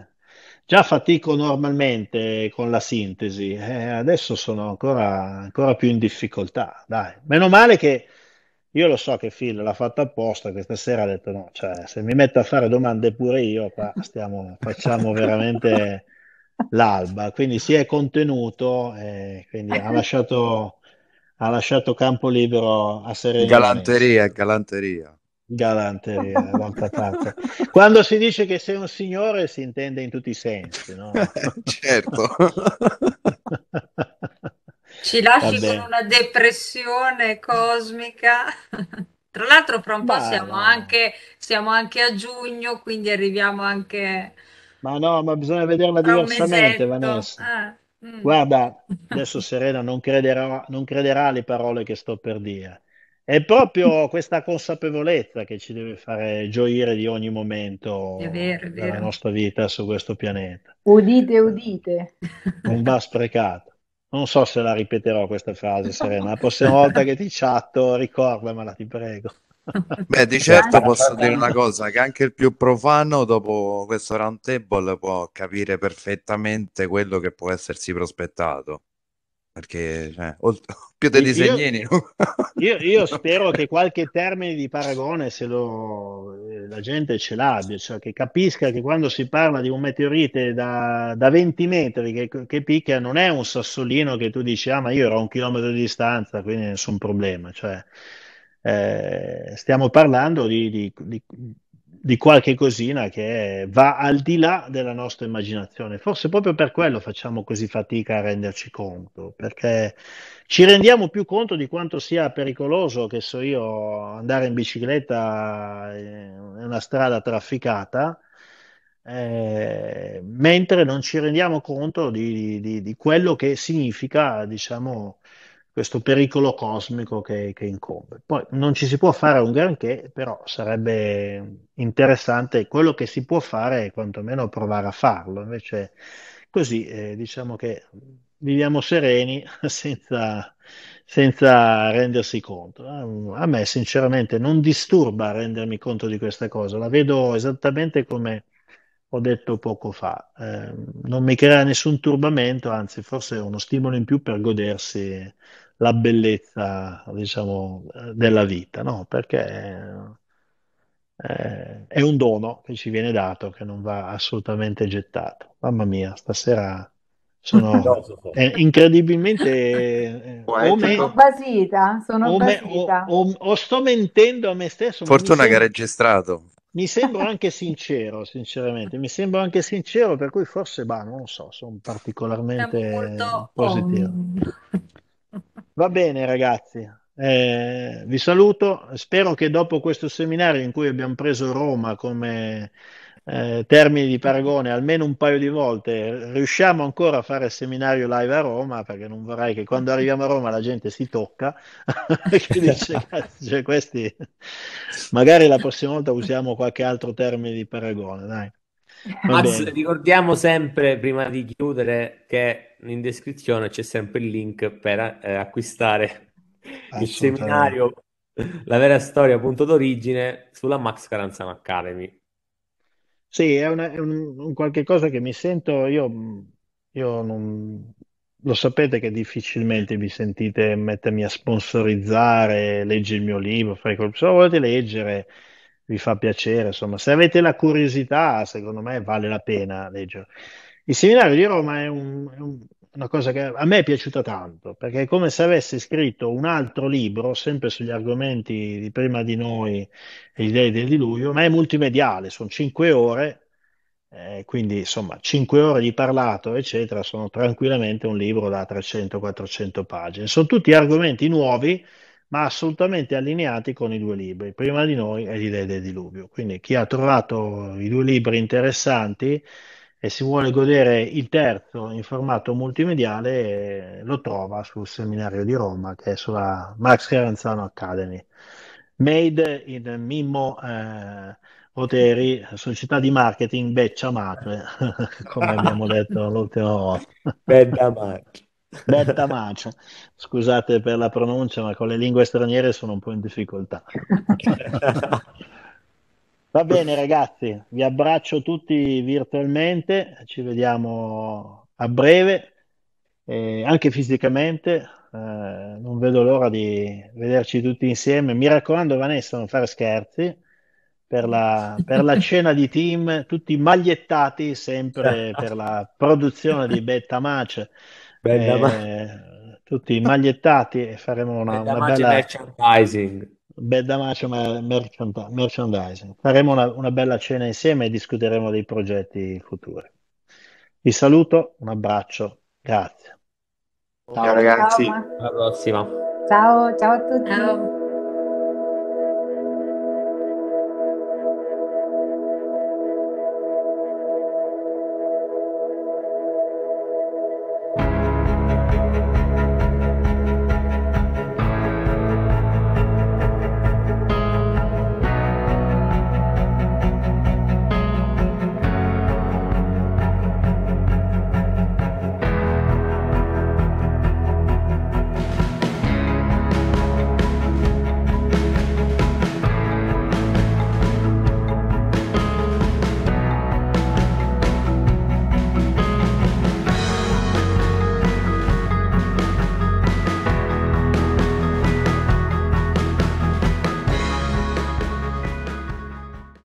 già fatico normalmente con la sintesi, eh, adesso sono ancora, ancora più in difficoltà. Dai, meno male che io lo so che Phil l'ha fatto apposta, questa sera ha detto no, cioè se mi metto a fare domande pure io qua stiamo, facciamo veramente l'alba, quindi si è contenuto e quindi ha lasciato, ha lasciato campo libero a Serenio. Galanteria, galanteria. Galanteria, volta tanta. Quando si dice che sei un signore si intende in tutti i sensi, no? certo. Ci lasci Vabbè. con una depressione cosmica. Tra l'altro, fra un po' siamo, no. anche, siamo anche a giugno, quindi arriviamo anche. Ma no, ma bisogna vederla diversamente, Vanessa. Ah, mm. Guarda, adesso Serena non crederà, non crederà alle parole che sto per dire. È proprio questa consapevolezza che ci deve fare gioire di ogni momento è vero, è vero. della nostra vita su questo pianeta. Udite, udite. Non va sprecato. Non so se la ripeterò questa frase, Serena. La prossima volta che ti chatto, ricordamela, ti prego. Beh, di certo posso dire una cosa, che anche il più profano dopo questo round table può capire perfettamente quello che può essersi prospettato perché cioè, oltre, più dei disegnini. Io, io, io, spero che qualche termine di paragone se lo, eh, la gente ce l'abbia, cioè che capisca che quando si parla di un meteorite da, da 20 metri che, che, picchia non è un sassolino che tu dici ah ma io ero a un chilometro di distanza quindi nessun problema, cioè, eh, stiamo parlando di, di, di di qualche cosina che va al di là della nostra immaginazione. Forse proprio per quello facciamo così fatica a renderci conto, perché ci rendiamo più conto di quanto sia pericoloso, che so io, andare in bicicletta in eh, una strada trafficata. Eh, mentre non ci rendiamo conto di, di, di quello che significa diciamo, questo pericolo cosmico che, che, incombe. Poi non ci si può fare un granché, però sarebbe interessante quello che si può fare è quantomeno provare a farlo. Invece così eh, diciamo che viviamo sereni senza, senza rendersi conto. A me sinceramente non disturba rendermi conto di questa cosa, la vedo esattamente come ho detto poco fa. Eh, non mi crea nessun turbamento, anzi forse è uno stimolo in più per godersi la bellezza, diciamo, della vita, no? Perché eh, è un dono che ci viene dato, che non va assolutamente gettato. Mamma mia, stasera sono eh, incredibilmente o me, sono basita, sono o, me, o, o, o, sto mentendo a me stesso. Fortuna che sembra, registrato. Mi sembro anche sincero, sinceramente, mi sembro anche sincero, per cui forse, bah, non so, sono particolarmente molto... positivo. Oh. Va bene ragazzi, eh, vi saluto, spero che dopo questo seminario in cui abbiamo preso Roma come eh, termini di paragone almeno un paio di volte, riusciamo ancora a fare seminario live a Roma perché non vorrei che quando arriviamo a Roma la gente si tocca e dice cioè, questi magari la prossima volta usiamo qualche altro termine di paragone. Dai. Maz, ricordiamo sempre prima di chiudere che in descrizione c'è sempre il link per eh, acquistare il seminario La vera storia, punto d'origine, sulla Max Caranzano Academy. Sì, è, una, è un, un, qualche cosa che mi sento, io, io non, lo sapete che difficilmente vi sentite mettermi a sponsorizzare, leggi il mio libro, fai quel, se lo volete leggere vi fa piacere, insomma, se avete la curiosità, secondo me vale la pena leggere. Il seminario di Roma è, un, è un, una cosa che a me è piaciuta tanto, perché è come se avesse scritto un altro libro, sempre sugli argomenti di prima di noi e gli dei del diluvio, ma è multimediale, sono cinque ore, eh, quindi insomma cinque ore di parlato, eccetera, sono tranquillamente un libro da 300-400 pagine. Sono tutti argomenti nuovi, ma assolutamente allineati con i due libri, prima di noi e gli dei del diluvio. Quindi chi ha trovato i due libri interessanti e si vuole godere il terzo in formato multimediale, eh, lo trova sul seminario di Roma che è sulla Max Caranzano Academy. Made in Mimmo eh, Poteri, società di marketing Beccia Matre, eh, come abbiamo detto l'ultima volta. Betta Matre. Betta Mace, scusate per la pronuncia, ma con le lingue straniere sono un po' in difficoltà. Va bene ragazzi, vi abbraccio tutti virtualmente, ci vediamo a breve, eh, anche fisicamente, eh, non vedo l'ora di vederci tutti insieme. Mi raccomando Vanessa, non fare scherzi, per la, per la cena di team, tutti magliettati sempre per la produzione di Betta Match. Eh, tutti magliettati e faremo una, bella una bella merchandising Bella Merchandising. Faremo una, una bella cena insieme e discuteremo dei progetti futuri. Vi saluto, un abbraccio, grazie. Ciao, ciao ragazzi, ciao. alla prossima. Ciao, ciao a tutti. Ciao.